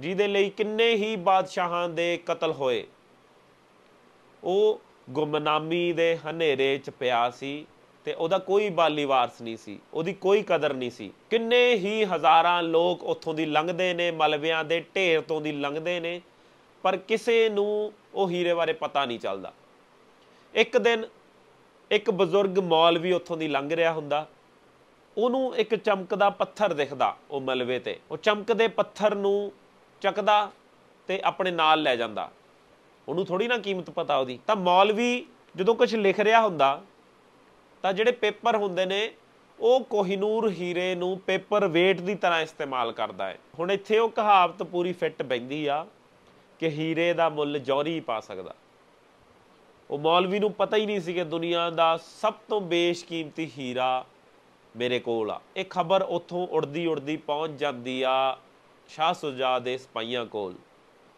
ਜਿਹਦੇ ਲਈ ਕਿੰਨੇ ਹੀ ਬਾਦਸ਼ਾਹਾਂ ਦੇ ਕਤਲ ਹੋਏ ਉਹ ਗੁਮਨਾਮੀ ਦੇ ਹਨੇਰੇ 'ਚ ਪਿਆ ਸੀ ਤੇ ਉਹਦਾ ਕੋਈ ਬਾਲੀ ਵਾਰਸ ਨਹੀਂ ਸੀ ਉਹਦੀ ਕੋਈ ਕਦਰ ਨਹੀਂ ਸੀ ਕਿੰਨੇ ਹੀ ਹਜ਼ਾਰਾਂ ਲੋਕ ਉੱਥੋਂ ਦੀ ਲੰਘਦੇ ਨੇ ਮਲਬਿਆਂ ਦੇ ਢੇਰ ਤੋਂ ਦੀ ਲੰਘਦੇ ਨੇ ਪਰ ਕਿਸੇ ਨੂੰ ਉਹ ਹੀਰੇ ਬਾਰੇ ਪਤਾ ਨਹੀਂ ਚੱਲਦਾ ਇੱਕ ਦਿਨ ਇੱਕ ਬਜ਼ੁਰਗ ਮੌਲਵੀ ਉੱਥੋਂ ਦੀ ਲੰਘ ਰਿਹਾ ਹੁੰਦਾ ਉਹਨੂੰ ਇੱਕ ਚਮਕਦਾ ਪੱਥਰ ਦਿਖਦਾ ਉਹ ਮਲਵੇ ਤੇ ਉਹ ਚਮਕਦੇ ਪੱਥਰ ਨੂੰ ਚੱਕਦਾ ਤੇ ਆਪਣੇ ਨਾਲ ਲੈ ਜਾਂਦਾ ਉਹਨੂੰ ਥੋੜੀ ਨਾ ਕੀਮਤ ਪਤਾ ਉਹਦੀ ਤਾਂ ਮੌਲਵੀ ਜਦੋਂ ਕੁਝ ਲਿਖ ਰਿਹਾ ਹੁੰਦਾ ਤਾਂ ਜਿਹੜੇ ਪੇਪਰ ਹੁੰਦੇ ਨੇ ਉਹ ਕੋਹਿਨੂਰ ਹੀਰੇ ਨੂੰ ਪੇਪਰ weight ਦੀ ਤਰ੍ਹਾਂ ਇਸਤੇਮਾਲ ਕਰਦਾ ਹੈ ਹੁਣ ਇੱਥੇ ਉਹ ਕਹਾਵਤ ਪੂਰੀ ਫਿੱਟ ਬੈਂਦੀ ਆ ਕਿ ਹੀਰੇ ਦਾ ਮੁੱਲ ਜੌਰੀ ਪਾ ਸਕਦਾ ਉਹ ਮੌਲਵੀ ਨੂੰ ਪਤਾ ਹੀ ਨਹੀਂ ਸੀ ਕਿ ਦੁਨੀਆ ਦਾ ਸਭ ਤੋਂ ਬੇਸ਼ਕੀਮਤੀ ਹੀਰਾ ਮੇਰੇ ਕੋਲ ਆ ਇਹ ਖਬਰ ਉੱਥੋਂ ਉੜਦੀ ਉੜਦੀ ਪਹੁੰਚ ਜਾਂਦੀ ਆ ਸ਼ਾਹ ਸੁਜਾ ਦੇ ਸਪਾਈਆਂ ਕੋਲ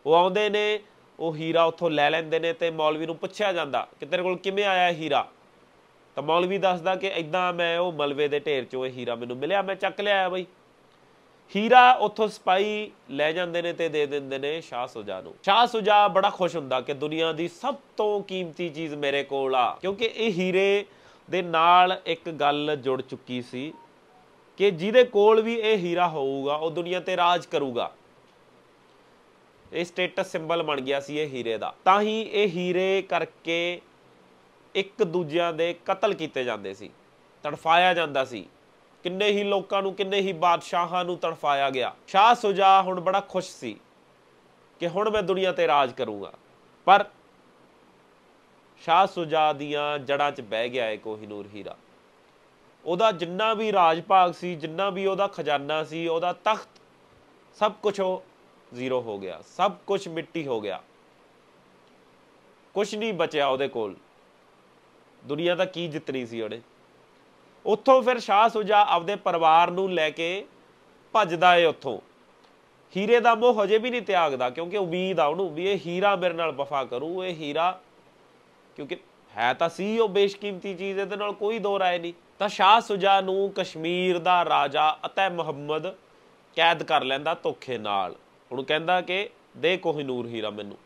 ਉਹ ਆਉਂਦੇ ਨੇ ਉਹ ਹੀਰਾ ਉੱਥੋਂ ਲੈ ਲੈਂਦੇ ਨੇ ਤੇ ਮੌਲਵੀ ਨੂੰ ਪੁੱਛਿਆ ਜਾਂਦਾ ਕਿ ਤੇਰੇ ਕੋਲ ਕਿਵੇਂ ਆਇਆ ਹੀਰਾ ਤਾਂ ਮੌਲਵੀ ਦੱਸਦਾ ਕਿ ਇਦਾਂ ਮੈਂ ਉਹ ਮਲਵੇ ਦੇ ਢੇਰ ਚੋਂ ਇਹ ਹੀਰਾ ਮੈਨੂੰ ਮਿਲਿਆ ਮੈਂ ਚੱਕ ਲਿਆ ਬਈ ਹੀਰਾ ਉੱਥੋਂ ਸਪਾਈ ਲੈ ਜਾਂਦੇ ਨੇ ਤੇ ਦੇ ਦਿੰਦੇ ਨੇ ਸ਼ਾਹ ਸੁਜਾ ਨੂੰ ਸ਼ਾਹ ਸੁਜਾ ਬੜਾ ਖੁਸ਼ ਹੁੰਦਾ ਕਿ ਦੁਨੀਆ ਦੀ ਸਭ ਤੋਂ ਕੀਮਤੀ ਚੀਜ਼ ਮੇਰੇ ਕੋਲ ਆ ਕਿਉਂਕਿ ਇਹ ਹੀਰੇ ਦੇ ਨਾਲ ਇੱਕ ਗੱਲ ਜੁੜ ਚੁੱਕੀ ਸੀ ਕਿ ਜਿਹਦੇ ਕੋਲ ਵੀ ਇਹ ਹੀਰਾ ਹੋਊਗਾ ਉਹ ਦੁਨੀਆ ਤੇ ਰਾਜ ਕਰੂਗਾ ਇਹ ਸਟੇਟਸ ਸਿੰਬਲ ਬਣ ਗਿਆ ਸੀ ਇਹ ਹੀਰੇ ਦਾ ਤਾਂ ਹੀ ਇਹ ਹੀਰੇ ਕਰਕੇ ਇੱਕ ਦੂਜਿਆਂ ਦੇ ਕਤਲ ਕੀਤੇ ਜਾਂਦੇ ਸੀ ਤੜਫਾਇਆ ਜਾਂਦਾ ਸੀ ਕਿੰਨੇ ਹੀ ਲੋਕਾਂ ਨੂੰ ਕਿੰਨੇ ਹੀ ਬਾਦਸ਼ਾਹਾਂ ਨੂੰ ਤੜਫਾਇਆ ਗਿਆ ਸ਼ਾਹ ਸੁਜਾ ਹੁਣ ਬੜਾ ਖੁਸ਼ ਸੀ ਕਿ ਹੁਣ ਮੈਂ ਦੁਨੀਆ ਤੇ ਰਾਜ ਕਰੂੰਗਾ ਪਰ ਸ਼ਾਹ ਸੁਜਾ ਦੀਆਂ ਜੜਾਂ 'ਚ ਬਹਿ ਗਿਆ ਏ ਕੋਹੀਨੂਰ ਹੀਰਾ ਉਹਦਾ ਜਿੰਨਾ ਵੀ ਰਾਜ ਭਾਗ ਸੀ ਜਿੰਨਾ ਵੀ ਉਹਦਾ ਖਜ਼ਾਨਾ ਸੀ ਉਹਦਾ ਤਖਤ ਸਭ ਕੁਝ ਉਹ ਜ਼ੀਰੋ ਹੋ ਗਿਆ ਸਭ ਕੁਝ ਮਿੱਟੀ ਹੋ ਗਿਆ ਕੁਝ ਨਹੀਂ ਬਚਿਆ ਉਹਦੇ ਕੋਲ ਦੁਨੀਆ ਤਾਂ ਕੀ ਜਿੱਤਣੀ ਸੀ ਉਹਨੇ ਉੱਥੋਂ ਫਿਰ ਸ਼ਾਹ ਸੁਜਾ ਆਪਦੇ ਪਰਿਵਾਰ ਨੂੰ ਲੈ ਕੇ ਭੱਜਦਾ ਏ ਉੱਥੋਂ ਹੀਰੇ ਦਾ ਮੋਹ ਹਜੇ ਵੀ ਨਹੀਂ ਤਿਆਗਦਾ ਕਿਉਂਕਿ ਉਮੀਦ ਆ ਉਹਨੂੰ ਵੀ ਇਹ ਹੀਰਾ ਮੇਰੇ ਨਾਲ ਵਫਾ ਕਰੂ ਇਹ ਹੀਰਾ ਕਿਉਂਕਿ ਹੈ ਤਾਂ ਸੀ ਉਹ ਬੇਸ਼ਕੀਮਤੀ ਚੀਜ਼ ਇਹਦੇ ਨਾਲ ਕੋਈ ਦੋ ਰਾਏ ਨਹੀਂ ਤਾਂ ਸ਼ਾਹ ਸੁਜਾ ਨੂੰ ਕਸ਼ਮੀਰ ਦਾ ਰਾਜਾ ਅਤੈ ਮੁਹੰਮਦ ਕੈਦ ਕਰ ਲੈਂਦਾ ਧੋਖੇ ਨਾਲ ਉਹਨੂੰ ਕਹਿੰਦਾ ਕਿ ਦੇ ਕੋਹੀਨੂਰ ਹੀਰਾ ਮੈਨੂੰ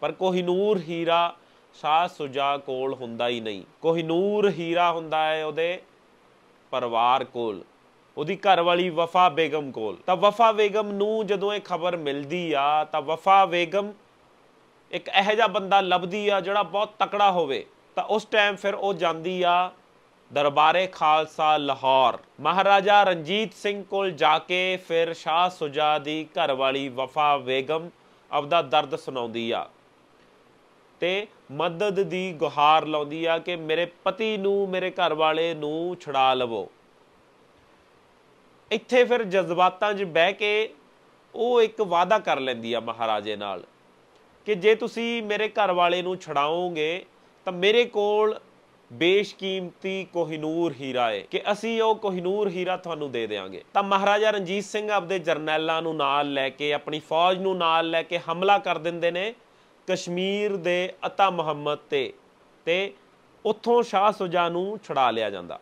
ਪਰ ਕੋਹੀਨੂਰ ਹੀਰਾ ਸਾਹ ਸੁਜਾ ਕੋਲ ਹੁੰਦਾ ਹੀ ਨਹੀਂ ਕੋਈ ਨੂਰ ਹੀਰਾ ਹੁੰਦਾ ਹੈ ਉਹਦੇ ਪਰਿਵਾਰ ਕੋਲ ਉਹਦੀ ਘਰ ਵਾਲੀ ਵਫਾ ਬੇਗਮ ਕੋਲ ਤਾਂ ਵਫਾ ਬੇਗਮ ਨੂੰ ਜਦੋਂ ਇਹ ਖਬਰ ਮਿਲਦੀ ਆ ਤਾਂ ਵਫਾ ਬੇਗਮ ਇੱਕ ਇਹੋ ਜਿਹਾ ਬੰਦਾ ਲੱਭਦੀ ਆ ਜਿਹੜਾ ਬਹੁਤ ਤਕੜਾ ਹੋਵੇ ਤਾਂ ਉਸ ਟਾਈਮ ਫਿਰ ਉਹ ਜਾਂਦੀ ਆ ਦਰਬਾਰੇ ਖਾਲਸਾ ਲਾਹੌਰ ਮਹਾਰਾਜਾ ਰਣਜੀਤ ਸਿੰਘ ਕੋਲ ਜਾ ਕੇ ਫਿਰ ਸ਼ਾਹ ਸੁਜਾ ਦੀ ਘਰ ਵਾਲੀ ਵਫਾ ਬੇਗਮ ਆਪਦਾ ਦਰਦ ਸੁਣਾਉਂਦੀ ਆ ਤੇ ਮਦਦ ਦੀ ਗੁਹਾਰ ਲਾਉਂਦੀ ਆ ਕਿ ਮੇਰੇ ਪਤੀ ਨੂੰ ਮੇਰੇ ਘਰ ਵਾਲੇ ਨੂੰ ਛੁਡਾ ਲਵੋ ਇੱਥੇ ਫਿਰ ਜਜ਼ਬਾਤਾਂ 'ਚ ਬਹਿ ਕੇ ਉਹ ਇੱਕ ਵਾਅਦਾ ਕਰ ਲੈਂਦੀ ਆ ਮਹਾਰਾਜੇ ਨਾਲ ਕਿ ਜੇ ਤੁਸੀਂ ਮੇਰੇ ਘਰ ਵਾਲੇ ਨੂੰ ਛਡਾਓਗੇ ਤਾਂ ਮੇਰੇ ਕੋਲ ਬੇਸ਼ਕੀਮਤੀ ਕੋਹਿਨੂਰ ਹੀਰਾ ਹੈ ਕਿ ਅਸੀਂ ਉਹ ਕੋਹਿਨੂਰ ਹੀਰਾ ਤੁਹਾਨੂੰ ਦੇ ਦੇਵਾਂਗੇ ਤਾਂ ਮਹਾਰਾਜਾ ਰਣਜੀਤ ਸਿੰਘ ਆਪਦੇ ਜਰਨੈਲਾਂ ਨੂੰ ਨਾਲ ਲੈ ਕੇ ਆਪਣੀ ਫੌਜ ਨੂੰ ਨਾਲ ਲੈ ਕੇ ਹਮਲਾ ਕਰ ਦਿੰਦੇ ਨੇ ਕਸ਼ਮੀਰ ਦੇ ਅਤਾ ਮੁਹੰਮਦ ਤੇ ਤੇ ਉੱਥੋਂ ਸ਼ਾਹ ਸੁਜਾ ਨੂੰ ਛੜਾ ਲਿਆ ਜਾਂਦਾ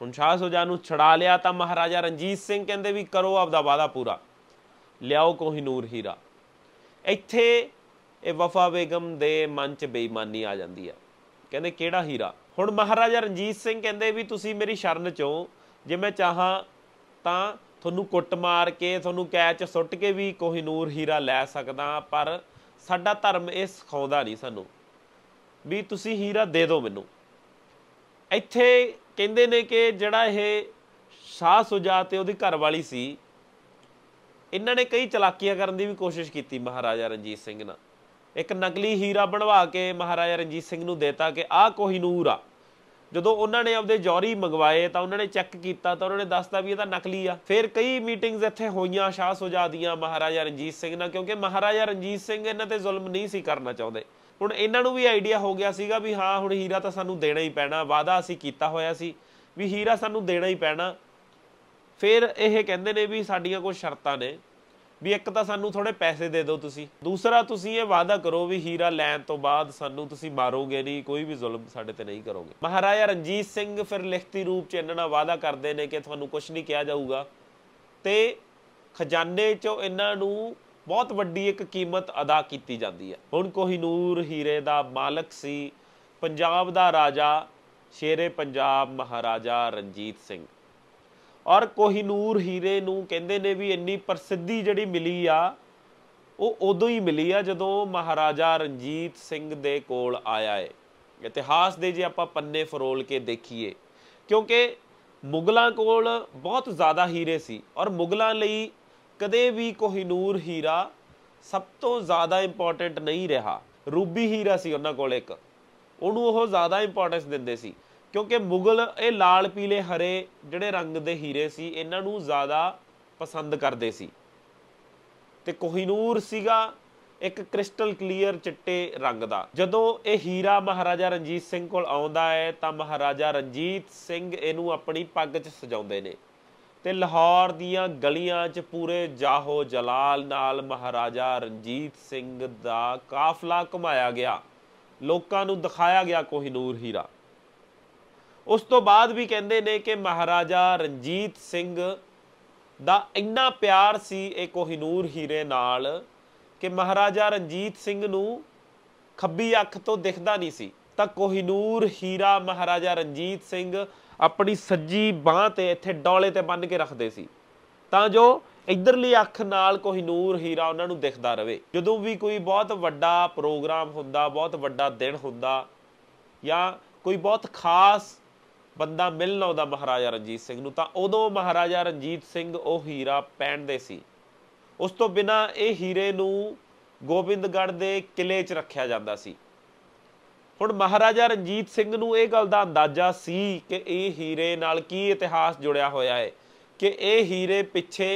ਹੁਣ ਸ਼ਾਹ ਸੁਜਾ ਨੂੰ ਛੜਾ ਲਿਆ ਤਾਂ ਮਹਾਰਾਜਾ ਰਣਜੀਤ ਸਿੰਘ ਕਹਿੰਦੇ ਵੀ ਕਰੋ ਆਪਦਾ ਵਾਦਾ ਪੂਰਾ ਲਿਆਓ ਕੋਹੀਨੂਰ ਹੀਰਾ ਇੱਥੇ ਇਹ ਵਫਾ ਬੇਗਮ ਦੇ ਮਨ 'ਚ ਬੇਈਮਾਨੀ ਆ ਜਾਂਦੀ ਆ ਕਹਿੰਦੇ ਕਿਹੜਾ ਹੀਰਾ ਹੁਣ ਮਹਾਰਾਜਾ ਰਣਜੀਤ ਸਿੰਘ ਕਹਿੰਦੇ ਵੀ ਤੁਸੀਂ ਮੇਰੀ ਸ਼ਰਨ 'ਚੋਂ ਜੇ ਮੈਂ ਚਾਹਾਂ ਤਾਂ ਤੁਹਾਨੂੰ ਕੁੱਟ ਮਾਰ ਕੇ ਤੁਹਾਨੂੰ ਕੈਚ ਸੁੱਟ ਕੇ ਵੀ ਕੋਹੀਨੂਰ ਹੀਰਾ ਲੈ ਸਕਦਾ ਪਰ ਸਾਡਾ ਧਰਮ ਇਹ ਸਿਖਾਉਂਦਾ ਨਹੀਂ ਸਾਨੂੰ ਵੀ ਤੁਸੀਂ ਹੀਰਾ ਦੇ ਦਿਓ ਮੈਨੂੰ ਇੱਥੇ ਕਹਿੰਦੇ ਨੇ ਕਿ ਜਿਹੜਾ ਇਹ ਸ਼ਾਹ ਸੁਜਾ ਤੇ ਉਹਦੀ ਘਰ ਵਾਲੀ ਸੀ ਇਹਨਾਂ ਨੇ ਕਈ ਚਲਾਕੀਆਂ ਕਰਨ ਦੀ ਵੀ ਕੋਸ਼ਿਸ਼ ਕੀਤੀ ਮਹਾਰਾਜਾ ਰਣਜੀਤ ਸਿੰਘ ਨਾਲ ਇੱਕ ਨਕਲੀ ਹੀਰਾ ਬਣਵਾ ਕੇ ਮਹਾਰਾਜਾ ਰਣਜੀਤ ਸਿੰਘ ਨੂੰ ਦੇਤਾ ਕਿ ਆਹ ਕੋਹੀਨੂਰ ਆ ਜਦੋਂ ਉਹਨਾਂ ਨੇ ਆਪਦੇ ਜੌਰੀ ਮੰਗਵਾਏ ਤਾਂ ਉਹਨਾਂ ਨੇ ਚੈੱਕ ਕੀਤਾ ਤਾਂ ਉਹਨਾਂ ਨੇ ਦੱਸਤਾ ਵੀ ਇਹ ਤਾਂ ਨਕਲੀ ਆ ਫਿਰ ਕਈ ਮੀਟਿੰਗਸ ਇੱਥੇ ਹੋਈਆਂ ਸ਼ਾਹ ਦੀਆਂ ਮਹਾਰਾਜਾ ਰਣਜੀਤ ਸਿੰਘ ਨਾਲ ਕਿਉਂਕਿ ਮਹਾਰਾਜਾ ਰਣਜੀਤ ਸਿੰਘ ਇਹਨਾਂ ਤੇ ਜ਼ੁਲਮ ਨਹੀਂ ਸੀ ਕਰਨਾ ਚਾਹੁੰਦੇ ਹੁਣ ਇਹਨਾਂ ਨੂੰ ਵੀ ਆਈਡੀਆ ਹੋ ਗਿਆ ਸੀਗਾ ਵੀ ਹਾਂ ਹੁਣ ਹੀਰਾ ਤਾਂ ਸਾਨੂੰ ਦੇਣਾ ਹੀ ਪੈਣਾ ਵਾਦਾ ਅਸੀਂ ਕੀਤਾ ਹੋਇਆ ਸੀ ਵੀ ਹੀਰਾ ਸਾਨੂੰ ਦੇਣਾ ਹੀ ਪੈਣਾ ਫਿਰ ਇਹ ਕਹਿੰਦੇ ਨੇ ਵੀ ਸਾਡੀਆਂ ਕੁਝ ਸ਼ਰਤਾਂ ਨੇ ਵੀ ਇੱਕ ਤਾਂ ਸਾਨੂੰ ਥੋੜੇ ਪੈਸੇ ਦੇ ਦਿਓ ਤੁਸੀਂ ਦੂਸਰਾ ਤੁਸੀਂ ਇਹ ਵਾਅਦਾ ਕਰੋ ਵੀ ਹੀਰਾ ਲੈਣ ਤੋਂ ਬਾਅਦ ਸਾਨੂੰ ਤੁਸੀਂ ਮਾਰੋਗੇ ਨਹੀਂ ਕੋਈ ਵੀ ਜ਼ੁਲਮ ਸਾਡੇ ਤੇ ਨਹੀਂ ਕਰੋਗੇ ਮਹਾਰਾਜਾ ਰਣਜੀਤ ਸਿੰਘ ਫਿਰ ਲਿਖਤੀ ਰੂਪ ਚ ਇਹਨਾਂ ਨਾਲ ਵਾਅਦਾ ਕਰਦੇ ਨੇ ਕਿ ਤੁਹਾਨੂੰ ਕੁਝ ਨਹੀਂ ਕਿਹਾ ਜਾਊਗਾ ਤੇ ਖਜ਼ਾਨੇ ਚੋਂ ਇਹਨਾਂ ਨੂੰ ਬਹੁਤ ਵੱਡੀ ਇੱਕ ਕੀਮਤ ਅਦਾ ਕੀਤੀ ਜਾਂਦੀ ਹੈ ਹੁਣ ਕੋਹੀਨੂਰ ਹੀਰੇ ਦਾ ਮਾਲਕ ਸੀ ਪੰਜਾਬ ਦਾ ਰਾਜਾ ਸ਼ੇਰੇ ਪੰਜਾਬ ਮਹਾਰਾਜਾ ਰਣਜੀਤ ਸਿੰਘ ਔਰ ਕੋਹੀਨੂਰ ਹੀਰੇ ਨੂੰ ਕਹਿੰਦੇ ਨੇ ਵੀ ਇੰਨੀ ਪ੍ਰਸਿੱਧੀ ਜਿਹੜੀ ਮਿਲੀ ਆ ਉਹ ਉਦੋਂ ਹੀ ਮਿਲੀ ਆ ਜਦੋਂ ਮਹਾਰਾਜਾ ਰਣਜੀਤ ਸਿੰਘ ਦੇ ਕੋਲ ਆਇਆ ਏ ਇਤਿਹਾਸ ਦੇ ਜੇ ਆਪਾਂ ਪੰਨੇ ਫਰੋਲ ਕੇ ਦੇਖੀਏ ਕਿਉਂਕਿ ਮੁਗਲਾਂ ਕੋਲ ਬਹੁਤ ਜ਼ਿਆਦਾ ਹੀਰੇ ਸੀ ਔਰ ਮੁਗਲਾਂ ਲਈ ਕਦੇ ਵੀ ਕੋਹੀਨੂਰ ਹੀਰਾ ਸਭ ਤੋਂ ਜ਼ਿਆਦਾ ਇੰਪੋਰਟੈਂਟ ਨਹੀਂ ਰਿਹਾ ਰੂਬੀ ਹੀਰਾ ਸੀ ਉਹਨਾਂ ਕੋਲ ਇੱਕ ਉਹਨੂੰ ਉਹ ਜ਼ਿਆਦਾ ਇੰਪੋਰਟੈਂਸ ਦਿੰਦੇ ਸੀ ਕਿਉਂਕਿ ਮੁਗਲ ਇਹ ਲਾਲ ਪੀਲੇ ਹਰੇ ਜਿਹੜੇ ਰੰਗ ਦੇ ਹੀਰੇ ਸੀ ਇਹਨਾਂ ਨੂੰ ਜ਼ਿਆਦਾ ਪਸੰਦ ਕਰਦੇ ਸੀ ਤੇ ਕੋਹੀਨੂਰ ਸੀਗਾ ਇੱਕ ਕ੍ਰਿਸਟਲ ਕਲੀਅਰ ਚਿੱਟੇ ਰੰਗ ਦਾ ਜਦੋਂ ਇਹ ਹੀਰਾ ਮਹਾਰਾਜਾ ਰਣਜੀਤ ਸਿੰਘ ਕੋਲ ਆਉਂਦਾ ਹੈ ਤਾਂ ਮਹਾਰਾਜਾ ਰਣਜੀਤ ਸਿੰਘ ਇਹਨੂੰ ਆਪਣੀ ਪੱਗ 'ਚ ਸਜਾਉਂਦੇ ਨੇ ਤੇ ਲਾਹੌਰ ਦੀਆਂ ਗਲੀਆਂ 'ਚ ਪੂਰੇ ਜਾਹੋ ਜਲਾਲ ਨਾਲ ਮਹਾਰਾਜਾ ਰਣਜੀਤ ਸਿੰਘ ਦਾ ਕਾਫਲਾ ਘੁਮਾਇਆ ਗਿਆ ਲੋਕਾਂ ਨੂੰ ਦਿਖਾਇਆ ਗਿਆ ਕੋਹੀਨੂਰ ਹੀਰਾ ਉਸ ਤੋਂ ਬਾਅਦ ਵੀ ਕਹਿੰਦੇ ਨੇ ਕਿ ਮਹਾਰਾਜਾ ਰਣਜੀਤ ਸਿੰਘ ਦਾ ਇੰਨਾ ਪਿਆਰ ਸੀ ਇਹ ਕੋਹਿਨੂਰ ਹੀਰੇ ਨਾਲ ਕਿ ਮਹਾਰਾਜਾ ਰਣਜੀਤ ਸਿੰਘ ਨੂੰ ਖੱਬੀ ਅੱਖ ਤੋਂ ਦਿਖਦਾ ਨਹੀਂ ਸੀ ਤਾਂ ਕੋਹਿਨੂਰ ਹੀਰਾ ਮਹਾਰਾਜਾ ਰਣਜੀਤ ਸਿੰਘ ਆਪਣੀ ਸੱਜੀ ਬਾਹ ਤੇ ਇੱਥੇ ਡੋਲੇ ਤੇ ਬੰਨ ਕੇ ਰੱਖਦੇ ਸੀ ਤਾਂ ਜੋ ਇਧਰਲੀ ਅੱਖ ਨਾਲ ਕੋਹਿਨੂਰ ਹੀਰਾ ਉਹਨਾਂ ਨੂੰ ਦਿਖਦਾ ਰਵੇ ਜਦੋਂ ਵੀ ਕੋਈ ਬਹੁਤ ਵੱਡਾ ਪ੍ਰੋਗਰਾਮ ਹੁੰਦਾ ਬਹੁਤ ਵੱਡਾ ਦਿਨ ਹੁੰਦਾ ਜਾਂ ਕੋਈ ਬਹੁਤ ਖਾਸ ਬੰਦਾ ਮਿਲਣ ਆਉਂਦਾ ਮਹਾਰਾਜਾ ਰਣਜੀਤ ਸਿੰਘ ਨੂੰ ਤਾਂ ਉਦੋਂ ਮਹਾਰਾਜਾ ਰਣਜੀਤ ਸਿੰਘ ਉਹ ਹੀਰਾ ਪਹਿਨਦੇ ਸੀ ਉਸ ਤੋਂ ਬਿਨਾ ਇਹ ਹੀਰੇ ਨੂੰ ਗੋਬਿੰਦਗੜ੍ਹ ਦੇ ਕਿਲੇ 'ਚ ਰੱਖਿਆ ਜਾਂਦਾ ਸੀ ਹੁਣ ਮਹਾਰਾਜਾ ਰਣਜੀਤ ਸਿੰਘ ਨੂੰ ਇਹ ਗੱਲ ਦਾ ਅੰਦਾਜ਼ਾ ਸੀ ਕਿ ਇਹ ਹੀਰੇ ਨਾਲ ਕੀ ਇਤਿਹਾਸ ਜੁੜਿਆ ਹੋਇਆ ਹੈ ਕਿ ਇਹ ਹੀਰੇ ਪਿੱਛੇ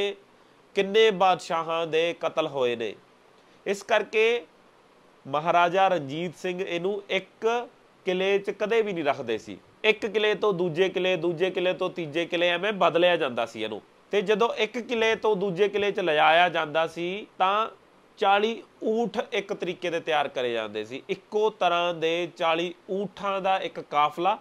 ਕਿੰਨੇ ਬਾਦਸ਼ਾਹਾਂ ਦੇ ਕਤਲ ਹੋਏ ਨੇ ਇਸ ਕਰਕੇ ਮਹਾਰਾਜਾ ਰਣਜੀਤ ਸਿੰਘ ਇਹਨੂੰ ਇੱਕ ਕਿਲੇ 'ਚ ਕਦੇ ਵੀ ਨਹੀਂ ਰੱਖਦੇ ਸੀ ਇੱਕ ਕਿਲੇ ਤੋਂ ਦੂਜੇ ਕਿਲੇ ਦੂਜੇ ਕਿਲੇ ਤੋਂ ਤੀਜੇ ਕਿਲੇ ਐਵੇਂ ਬਦਲਿਆ ਜਾਂਦਾ ਸੀ ਇਹਨੂੰ ਤੇ ਜਦੋਂ ਇੱਕ ਕਿਲੇ ਤੋਂ ਦੂਜੇ ਕਿਲੇ 'ਚ ਲਿਆਇਆ ਜਾਂਦਾ ਸੀ ਤਾਂ 40 ਊਠ ਇੱਕ ਤਰੀਕੇ ਦੇ ਤਿਆਰ ਕਰੇ ਜਾਂਦੇ ਸੀ ਇੱਕੋ ਤਰ੍ਹਾਂ ਦੇ 40 ਊਠਾਂ ਦਾ ਇੱਕ ਕਾਫਲਾ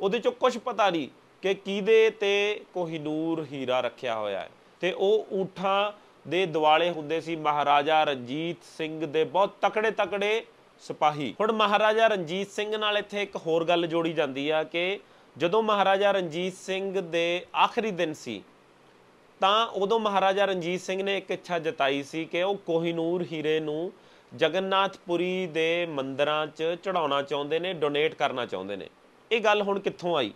ਉਹਦੇ 'ਚੋਂ ਕੁਝ ਪਤਾ ਨਹੀਂ ਕਿ ਕਿਹਦੇ ਤੇ ਕੋਹੀਨੂਰ ਹੀਰਾ ਰੱਖਿਆ ਹੋਇਆ ਹੈ ਤੇ ਉਹ ਊਠਾਂ ਦੇ ਦਿਵਾਲੇ ਹੁੰਦੇ ਸੀ ਮਹਾਰਾਜਾ ਰਣਜੀਤ ਸਿੰਘ ਦੇ ਬਹੁਤ ਤਕੜੇ ਤਕੜੇ ਸਿਪਾਹੀ ਹੁਣ ਮਹਾਰਾਜਾ ਰਣਜੀਤ ਸਿੰਘ ਨਾਲ ਇੱਥੇ ਇੱਕ ਹੋਰ ਗੱਲ ਜੋੜੀ ਜਾਂਦੀ ਆ ਕਿ ਜਦੋਂ ਮਹਾਰਾਜਾ ਰਣਜੀਤ ਸਿੰਘ ਦੇ ਆਖਰੀ ਦਿਨ ਸੀ ਤਾਂ ਉਦੋਂ ਮਹਾਰਾਜਾ ਰਣਜੀਤ ਸਿੰਘ ਨੇ ਇੱਕ ਇੱਛਾ ਜਤਾਈ ਸੀ ਕਿ ਉਹ ਕੋਹੀਨੂਰ ਹੀਰੇ ਨੂੰ ਜਗਨਨਾਥਪੁਰੀ ਦੇ ਮੰਦਰਾਂ 'ਚ ਚੜਾਉਣਾ ਚਾਹੁੰਦੇ ਨੇ ਡੋਨੇਟ ਕਰਨਾ ਚਾਹੁੰਦੇ ਨੇ ਇਹ ਗੱਲ ਹੁਣ ਕਿੱਥੋਂ ਆਈ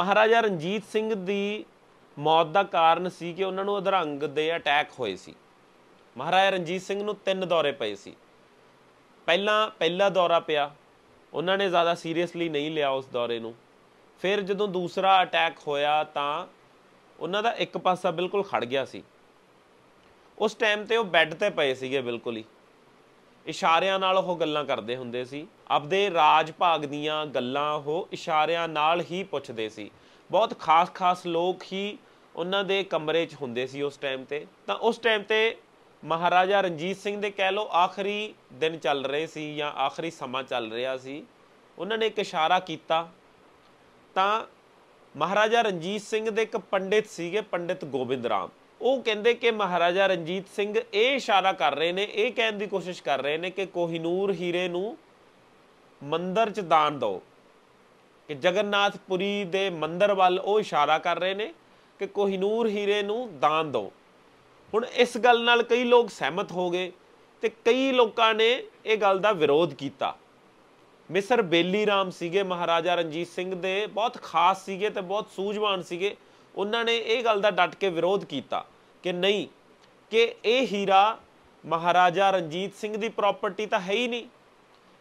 ਮਹਾਰਾਜਾ ਰਣਜੀਤ ਸਿੰਘ ਦੀ ਮੌਤ ਦਾ ਕਾਰਨ ਸੀ ਕਿ ਉਹਨਾਂ ਨੂੰ ਅਧਰੰਗ ਦੇ ਅਟੈਕ ਹੋਏ ਸੀ ਮਹਾਰਾਜਾ ਰਣਜੀਤ ਸਿੰਘ ਨੂੰ ਤਿੰਨ ਦੌਰੇ ਪਏ ਸੀ ਪਹਿਲਾਂ ਪਹਿਲਾ ਦੌਰਾ ਪਿਆ ਉਹਨਾਂ ਨੇ ਜ਼ਿਆਦਾ ਸੀਰੀਅਸਲੀ ਨਹੀਂ ਲਿਆ ਉਸ ਦੌਰੇ ਨੂੰ ਫਿਰ ਜਦੋਂ ਦੂਸਰਾ ਅਟੈਕ ਹੋਇਆ ਤਾਂ ਉਹਨਾਂ ਦਾ ਇੱਕ ਪਾਸਾ ਬਿਲਕੁਲ ਖੜ ਗਿਆ ਸੀ ਉਸ ਟਾਈਮ ਤੇ ਉਹ ਬੈੱਡ ਤੇ ਪਏ ਸੀਗੇ ਬਿਲਕੁਲ ਹੀ ਇਸ਼ਾਰਿਆਂ ਨਾਲ ਉਹ ਗੱਲਾਂ ਕਰਦੇ ਹੁੰਦੇ ਸੀ ਆਪਦੇ ਰਾਜ ਭਾਗ ਦੀਆਂ ਗੱਲਾਂ ਉਹ ਇਸ਼ਾਰਿਆਂ ਨਾਲ ਹੀ ਪੁੱਛਦੇ ਸੀ ਬਹੁਤ ਖਾਸ-ਖਾਸ ਲੋਕ ਹੀ ਉਹਨਾਂ ਦੇ ਕਮਰੇ 'ਚ ਹੁੰਦੇ ਸੀ ਉਸ ਟਾਈਮ ਤੇ ਤਾਂ ਉਸ ਟਾਈਮ ਤੇ ਮਹਾਰਾਜਾ ਰਣਜੀਤ ਸਿੰਘ ਦੇ ਕਹਿ ਲੋ ਆਖਰੀ ਦਿਨ ਚੱਲ ਰਹੇ ਸੀ ਜਾਂ ਆਖਰੀ ਸਮਾਂ ਚੱਲ ਰਿਹਾ ਸੀ ਉਹਨਾਂ ਨੇ ਇੱਕ ਇਸ਼ਾਰਾ ਕੀਤਾ ਤਾਂ ਮਹਾਰਾਜਾ ਰਣਜੀਤ ਸਿੰਘ ਦੇ ਇੱਕ ਪੰਡਿਤ ਸੀਗੇ ਪੰਡਿਤ ਗੋਬਿੰਦ ਰਾਮ ਉਹ ਕਹਿੰਦੇ ਕਿ ਮਹਾਰਾਜਾ ਰਣਜੀਤ ਸਿੰਘ ਇਹ ਇਸ਼ਾਰਾ ਕਰ ਰਹੇ ਨੇ ਇਹ ਕਹਿਣ ਦੀ ਕੋਸ਼ਿਸ਼ ਕਰ ਰਹੇ ਨੇ ਕਿ ਕੋਹਿਨੂਰ ਹੀਰੇ ਨੂੰ ਮੰਦਰ 'ਚ ਦਾਨ ਦਿਓ ਕਿ ਜਗਨਨਾਥਪੁਰੀ ਦੇ ਮੰਦਰ ਵੱਲ ਉਹ ਇਸ਼ਾਰਾ ਕਰ ਰਹੇ ਨੇ ਕਿ ਕੋਹਿਨੂਰ ਹੀਰੇ ਨੂੰ ਦਾਨ ਦਿਓ ਹੁਣ ਇਸ ਗੱਲ ਨਾਲ ਕਈ ਲੋਕ ਸਹਿਮਤ ਹੋ ਗਏ ਤੇ ਕਈ ਲੋਕਾਂ ਨੇ ਇਹ ਗੱਲ ਦਾ ਵਿਰੋਧ ਕੀਤਾ ਮਿਸਰ ਬੇਲੀ ਰਾਮ ਸੀਗੇ ਮਹਾਰਾਜਾ ਰਣਜੀਤ ਸਿੰਘ ਦੇ ਬਹੁਤ ਖਾਸ ਸੀਗੇ ਤੇ ਬਹੁਤ ਸੂਝਵਾਨ ਸੀਗੇ ਉਹਨਾਂ ਨੇ ਇਹ ਗੱਲ ਦਾ ਡਟ ਕੇ ਵਿਰੋਧ ਕੀਤਾ ਕਿ ਨਹੀਂ ਕਿ ਇਹ ਹੀਰਾ ਮਹਾਰਾਜਾ ਰਣਜੀਤ ਸਿੰਘ ਦੀ ਪ੍ਰਾਪਰਟੀ ਤਾਂ ਹੈ ਹੀ ਨਹੀਂ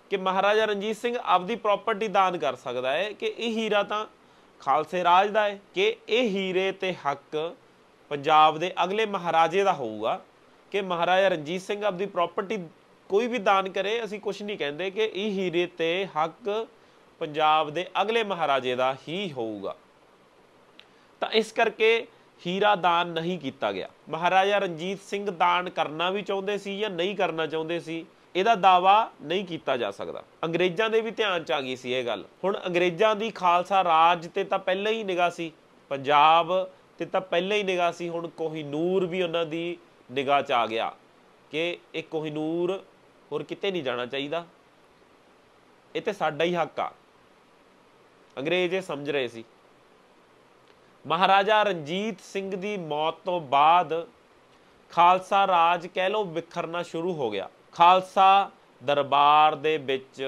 ਕਿ ਮਹਾਰਾਜਾ ਰਣਜੀਤ ਸਿੰਘ ਆਪਦੀ ਪ੍ਰਾਪਰਟੀ ਦਾਨ ਕਰ ਸਕਦਾ ਹੈ ਕਿ ਇਹ ਹੀਰਾ ਤਾਂ ਖਾਲਸੇ ਰਾਜ ਦਾ ਹੈ ਕਿ ਇਹ ਹੀਰੇ ਤੇ ਹੱਕ ਪੰਜਾਬ ਦੇ ਅਗਲੇ ਮਹਾਰਾਜੇ ਦਾ ਹੋਊਗਾ ਕਿ ਮਹਾਰਾਜਾ ਰਣਜੀਤ ਸਿੰਘ ਆਪਦੀ ਪ੍ਰਾਪਰਟੀ ਕੋਈ ਵੀ ਦਾਨ ਕਰੇ ਅਸੀਂ ਕੁਝ ਨਹੀਂ ਕਹਿੰਦੇ ਕਿ ਇਹ ਹੀਰੇ ਤੇ ਹੱਕ ਪੰਜਾਬ ਦੇ ਅਗਲੇ ਮਹਾਰਾਜੇ ਦਾ ਹੀ ਹੋਊਗਾ ਤਾਂ ਇਸ ਕਰਕੇ ਹੀਰਾ ਦਾਨ ਨਹੀਂ ਕੀਤਾ ਗਿਆ ਮਹਾਰਾਜਾ ਰਣਜੀਤ ਸਿੰਘ ਦਾਨ ਕਰਨਾ ਵੀ ਚਾਹੁੰਦੇ ਸੀ ਜਾਂ ਨਹੀਂ ਕਰਨਾ ਚਾਹੁੰਦੇ ਸੀ ਇਹਦਾ ਦਾਵਾ ਨਹੀਂ ਕੀਤਾ ਜਾ ਸਕਦਾ ਅੰਗਰੇਜ਼ਾਂ ਦੇ ਵੀ ਧਿਆਨ ਚ ਆ ਗਈ ਸੀ ਇਹ ਗੱਲ ਹੁਣ ਅੰਗਰੇਜ਼ਾਂ ਦੀ ਖਾਲਸਾ ਰਾਜ ਤੇ ਤਾਂ ਪਹਿਲਾਂ ਹੀ ਨਿਗਾਹ ਸੀ ਪੰਜਾਬ ਤੇ ਤਾਂ ਪਹਿਲਾਂ ਹੀ ਨਿਗਾਹ ਸੀ ਹੁਣ ਕੋਹਿਨੂਰ ਵੀ ਉਹਨਾਂ ਦੀ ਨਿਗਾਹ 'ਚ ਆ ਗਿਆ ਕਿ ਇਹ ਕੋਹਿਨੂਰ ਹੋਰ ਕਿਤੇ ਨਹੀਂ ਜਾਣਾ ਚਾਹੀਦਾ ਇਹ ਤੇ ਸਾਡਾ ਹੀ ਹੱਕ ਆ ਅੰਗਰੇਜ਼ ਇਹ ਸਮਝ ਰਹੇ ਸੀ ਮਹਾਰਾਜਾ ਰਣਜੀਤ ਸਿੰਘ ਦੀ ਮੌਤ ਤੋਂ ਬਾਅਦ ਖਾਲਸਾ ਰਾਜ ਕਹਿ ਲੋ ਵਿਖਰਨਾ ਸ਼ੁਰੂ ਹੋ ਗਿਆ ਖਾਲਸਾ ਦਰਬਾਰ ਦੇ ਵਿੱਚ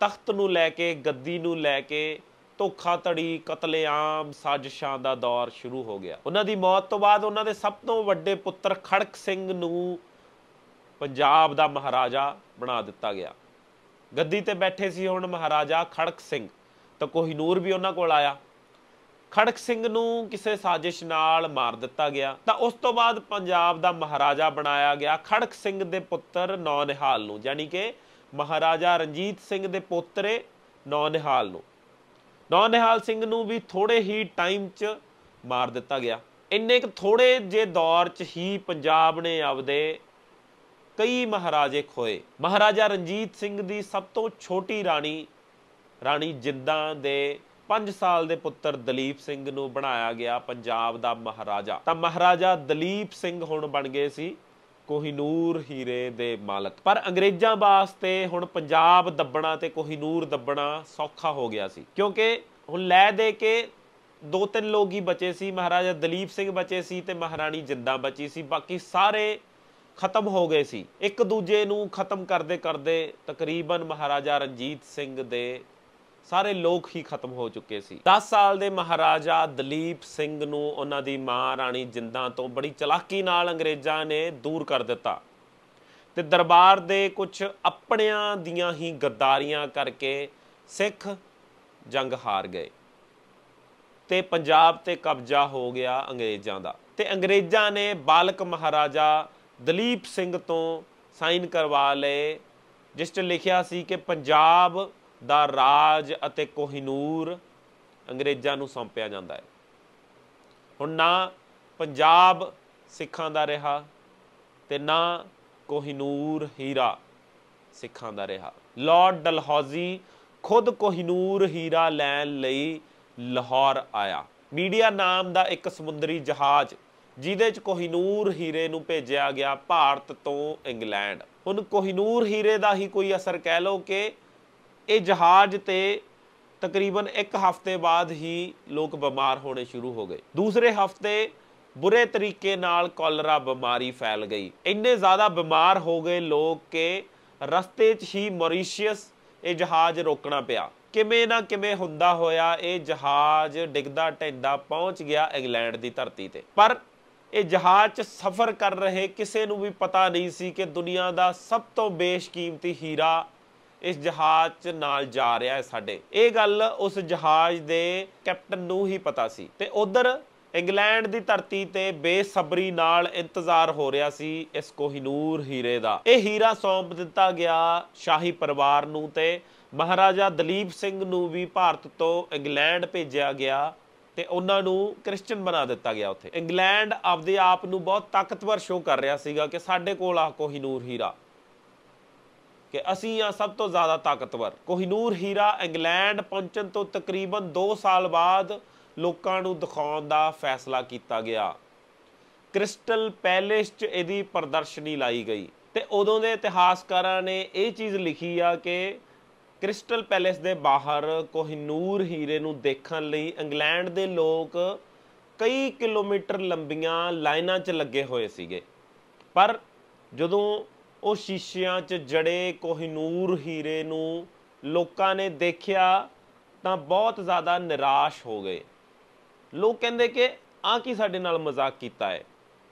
ਤਖਤ ਨੂੰ ਲੈ ਕੇ ਗੱਦੀ ਨੂੰ ਲੈ ਕੇ ਧੋਖਾਧੜੀ ਕਤਲੇਆਮ ਸਾਜ਼ਿਸ਼ਾਂ ਦਾ ਦੌਰ ਸ਼ੁਰੂ ਹੋ ਗਿਆ ਉਹਨਾਂ ਦੀ ਮੌਤ ਤੋਂ ਬਾਅਦ ਉਹਨਾਂ ਦੇ ਸਭ ਤੋਂ ਵੱਡੇ ਪੁੱਤਰ ਖੜਕ ਸਿੰਘ ਨੂੰ ਪੰਜਾਬ ਦਾ ਮਹਾਰਾਜਾ ਬਣਾ ਦਿੱਤਾ ਗਿਆ ਗੱਦੀ ਤੇ ਬੈਠੇ ਸੀ ਹੁਣ ਮਹਾਰਾਜਾ ਖੜਕ ਸਿੰਘ ਤਾਂ ਨੂਰ ਵੀ ਉਹਨਾਂ ਕੋਲ ਆਇਆ ਖੜਕ ਸਿੰਘ ਨੂੰ ਕਿਸੇ ਸਾਜ਼ਿਸ਼ ਨਾਲ ਮਾਰ ਦਿੱਤਾ ਗਿਆ ਤਾਂ ਉਸ ਤੋਂ ਬਾਅਦ ਪੰਜਾਬ ਦਾ ਮਹਾਰਾਜਾ ਬਣਾਇਆ ਗਿਆ ਖੜਕ ਸਿੰਘ ਦੇ ਪੁੱਤਰ ਨੌਨਿਹਾਲ ਨੂੰ ਯਾਨੀ ਕਿ ਮਹਾਰਾਜਾ ਰਣਜੀਤ ਸਿੰਘ ਦੇ ਪੋਤਰੇ ਨੌਨਿਹਾਲ ਨੂੰ ਨੌਨਿਹਾਲ ਸਿੰਘ ਨੂੰ ਵੀ ਥੋੜੇ ਹੀ ਟਾਈਮ 'ਚ ਮਾਰ ਦਿੱਤਾ ਗਿਆ ਇੰਨੇ ਇੱਕ ਥੋੜੇ ਜੇ ਦੌਰ 'ਚ ਹੀ ਪੰਜਾਬ ਨੇ ਆਪਦੇ ਕਈ ਮਹਾਰਾਜੇ ਖੋਏ ਮਹਾਰਾਜਾ ਰਣਜੀਤ ਸਿੰਘ ਦੀ ਸਭ ਤੋਂ ਛੋਟੀ ਰਾਣੀ ਰਾਣੀ ਜਿੰਦਾਂ ਦੇ 5 ਸਾਲ ਦੇ ਪੁੱਤਰ ਦਲੀਪ ਸਿੰਘ ਨੂੰ ਬਣਾਇਆ ਗਿਆ ਪੰਜਾਬ ਦਾ ਮਹਾਰਾਜਾ ਤਾਂ ਮਹਾਰਾਜਾ ਦਲੀਪ ਸਿੰਘ ਹੁਣ ਬਣ ਗਏ ਸੀ ਕੋਹੀਨੂਰ ਹੀਰੇ ਦੇ ਮਾਲਕ ਪਰ ਅੰਗਰੇਜ਼ਾਂ ਵਾਸਤੇ ਹੁਣ ਪੰਜਾਬ ਦੱਬਣਾ ਤੇ ਕੋਹੀਨੂਰ ਦੱਬਣਾ ਸੌਖਾ ਹੋ ਗਿਆ ਸੀ ਕਿਉਂਕਿ ਹੁਣ ਲੈ ਦੇ ਕੇ ਦੋ ਤਿੰਨ ਲੋਕ ਹੀ ਬਚੇ ਸੀ ਮਹਾਰਾਜਾ ਦਲੀਪ ਸਿੰਘ ਬਚੇ ਸੀ ਤੇ ਮਹਾਰਾਣੀ ਜਿੰਦਾ ਬਚੀ ਸੀ ਬਾਕੀ ਸਾਰੇ ਖਤਮ ਹੋ ਗਏ ਸੀ ਇੱਕ ਦੂਜੇ ਨੂੰ ਖਤਮ ਕਰਦੇ ਕਰਦੇ ਤਕਰੀਬਨ ਮਹਾਰਾਜਾ ਰਣਜੀਤ ਸਿੰਘ ਦੇ ਸਾਰੇ ਲੋਕ ਹੀ ਖਤਮ ਹੋ ਚੁੱਕੇ ਸੀ 10 ਸਾਲ ਦੇ ਮਹਾਰਾਜਾ ਦਲੀਪ ਸਿੰਘ ਨੂੰ ਉਹਨਾਂ ਦੀ ਮਾਂ ਰਾਣੀ ਜਿੰਦਾਂ ਤੋਂ ਬੜੀ ਚਲਾਕੀ ਨਾਲ ਅੰਗਰੇਜ਼ਾਂ ਨੇ ਦੂਰ ਕਰ ਦਿੱਤਾ ਤੇ ਦਰਬਾਰ ਦੇ ਕੁਝ ਆਪਣਿਆਂ ਦੀਆਂ ਹੀ ਗੱਦਾਰੀਆਂ ਕਰਕੇ ਸਿੱਖ ਜੰਗ ਹਾਰ ਗਏ ਤੇ ਪੰਜਾਬ ਤੇ ਕਬਜ਼ਾ ਹੋ ਗਿਆ ਅੰਗਰੇਜ਼ਾਂ ਦਾ ਤੇ ਅੰਗਰੇਜ਼ਾਂ ਨੇ ਬਾਲਕ ਮਹਾਰਾਜਾ ਦਲੀਪ ਸਿੰਘ ਤੋਂ ਸਾਈਨ ਕਰਵਾ ਲਏ ਜਿਸ 'ਚ ਲਿਖਿਆ ਸੀ ਕਿ ਪੰਜਾਬ ਦਾ ਰਾਜ ਅਤੇ ਕੋਹਿਨੂਰ ਅੰਗਰੇਜ਼ਾਂ ਨੂੰ ਸੌਂਪਿਆ ਜਾਂਦਾ ਹੈ ਹੁਣ ਨਾ ਪੰਜਾਬ ਸਿੱਖਾਂ ਦਾ ਰਿਹਾ ਤੇ ਨਾ ਕੋਹਿਨੂਰ ਹੀਰਾ ਸਿੱਖਾਂ ਦਾ ਰਿਹਾ ਲਾਰਡ ਡਲਹੌਜ਼ੀ ਖੁਦ ਕੋਹਿਨੂਰ ਹੀਰਾ ਲੈਣ ਲਈ ਲਾਹੌਰ ਆਇਆ ਮੀਡੀਆ ਨਾਮ ਦਾ ਇੱਕ ਸਮੁੰਦਰੀ ਜਹਾਜ਼ ਜਿਹਦੇ 'ਚ ਕੋਹਿਨੂਰ ਹੀਰੇ ਨੂੰ ਭੇਜਿਆ ਗਿਆ ਭਾਰਤ ਤੋਂ ਇੰਗਲੈਂਡ ਹੁਣ ਕੋਹਿਨੂਰ ਹੀਰੇ ਦਾ ਹੀ ਕੋਈ ਅਸਰ ਕਹਿ ਲਓ ਕਿ ਇਹ ਜਹਾਜ਼ ਤੇ ਤਕਰੀਬਨ 1 ਹਫ਼ਤੇ ਬਾਅਦ ਹੀ ਲੋਕ ਬਿਮਾਰ ਹੋਣੇ ਸ਼ੁਰੂ ਹੋ ਗਏ ਦੂਸਰੇ ਹਫ਼ਤੇ ਬੁਰੇ ਤਰੀਕੇ ਨਾਲ ਕੋਲਰਾ ਬਿਮਾਰੀ ਫੈਲ ਗਈ ਇੰਨੇ ਜ਼ਿਆਦਾ ਬਿਮਾਰ ਹੋ ਗਏ ਲੋਕ ਕਿ ਰਸਤੇ 'ਚ ਹੀ ਮੌਰੀਸ਼ੀਅਸ ਇਹ ਜਹਾਜ਼ ਰੋਕਣਾ ਪਿਆ ਕਿਵੇਂ ਨਾ ਕਿਵੇਂ ਹੁੰਦਾ ਹੋਇਆ ਇਹ ਜਹਾਜ਼ ਡਿੱਗਦਾ ਟੈਂਦਾ ਪਹੁੰਚ ਗਿਆ ਇੰਗਲੈਂਡ ਦੀ ਧਰਤੀ ਤੇ ਪਰ ਇਹ ਜਹਾਜ਼ 'ਚ ਸਫ਼ਰ ਕਰ ਰਹੇ ਕਿਸੇ ਨੂੰ ਵੀ ਪਤਾ ਨਹੀਂ ਸੀ ਕਿ ਦੁਨੀਆ ਦਾ ਸਭ ਤੋਂ ਬੇਸ਼ਕੀਮਤੀ ਹੀਰਾ ਇਸ ਜਹਾਜ਼ ਨਾਲ ਜਾ ਰਿਹਾ ਹੈ ਸਾਡੇ ਇਹ ਗੱਲ ਉਸ ਜਹਾਜ਼ ਦੇ ਕੈਪਟਨ ਨੂੰ ਹੀ ਪਤਾ ਸੀ ਤੇ ਉਧਰ ਇੰਗਲੈਂਡ ਦੀ ਧਰਤੀ ਤੇ ਬੇਸਬਰੀ ਨਾਲ ਇੰਤਜ਼ਾਰ ਹੋ ਰਿਹਾ ਸੀ ਇਸ ਕੋਹੀਨੂਰ ਹੀਰੇ ਦਾ ਇਹ ਹੀਰਾ ਸੌਂਪ ਦਿੱਤਾ ਗਿਆ ਸ਼ਾਹੀ ਪਰਿਵਾਰ ਨੂੰ ਤੇ ਮਹਾਰਾਜਾ ਦਲੀਪ ਸਿੰਘ ਨੂੰ ਵੀ ਭਾਰਤ ਤੋਂ ਇੰਗਲੈਂਡ ਭੇਜਿਆ ਗਿਆ ਤੇ ਉਹਨਾਂ ਨੂੰ ਕ੍ਰਿਸਚੀਅਨ ਬਣਾ ਦਿੱਤਾ ਗਿਆ ਉੱਥੇ ਇੰਗਲੈਂਡ ਆਪਦੇ ਆਪ ਨੂੰ ਬਹੁਤ ਤਾਕਤਵਰ ਸ਼ੋਅ ਕਰ ਰਿਹਾ ਸੀਗਾ ਕਿ ਸਾਡੇ ਕੋਲ ਆ ਕੋਹੀਨੂਰ ਹੀਰਾ ਕਿ ਅਸੀਂ ਆ ਸਭ ਤੋਂ ਜ਼ਿਆਦਾ ਤਾਕਤਵਰ ਕੋਹਿਨੂਰ ਹੀਰਾ ਇੰਗਲੈਂਡ ਪਹੁੰਚਣ ਤੋਂ ਤਕਰੀਬਨ 2 ਸਾਲ ਬਾਅਦ ਲੋਕਾਂ ਨੂੰ ਦਿਖਾਉਣ ਦਾ ਫੈਸਲਾ ਕੀਤਾ ਗਿਆ ਕ੍ਰਿਸਟਲ ਪੈਲੇਸ 'ਚ ਇਹਦੀ ਪ੍ਰਦਰਸ਼ਨੀ ਲਾਈ ਗਈ ਤੇ ਉਦੋਂ ਦੇ ਇਤਿਹਾਸਕਾਰਾਂ ਨੇ ਇਹ ਚੀਜ਼ ਲਿਖੀ ਆ ਕਿ ਕ੍ਰਿਸਟਲ ਪੈਲੇਸ ਦੇ ਬਾਹਰ ਕੋਹਿਨੂਰ ਹੀਰੇ ਨੂੰ ਦੇਖਣ ਲਈ ਇੰਗਲੈਂਡ ਦੇ ਲੋਕ ਕਈ ਕਿਲੋਮੀਟਰ ਲੰਬੀਆਂ ਲਾਈਨਾਂ 'ਚ ਲੱਗੇ ਹੋਏ ਸੀਗੇ ਪਰ ਜਦੋਂ ਉਹ ਸ਼ੀਸ਼ਿਆਂ 'ਚ ਜੜੇ ਕੋਹਿਨੂਰ ਹੀਰੇ ਨੂੰ ਲੋਕਾਂ ਨੇ ਦੇਖਿਆ ਤਾਂ ਬਹੁਤ ਜ਼ਿਆਦਾ ਨਿਰਾਸ਼ ਹੋ ਗਏ ਲੋਕ ਕਹਿੰਦੇ ਕਿ ਆ ਕੀ ਸਾਡੇ ਨਾਲ ਮਜ਼ਾਕ ਕੀਤਾ ਹੈ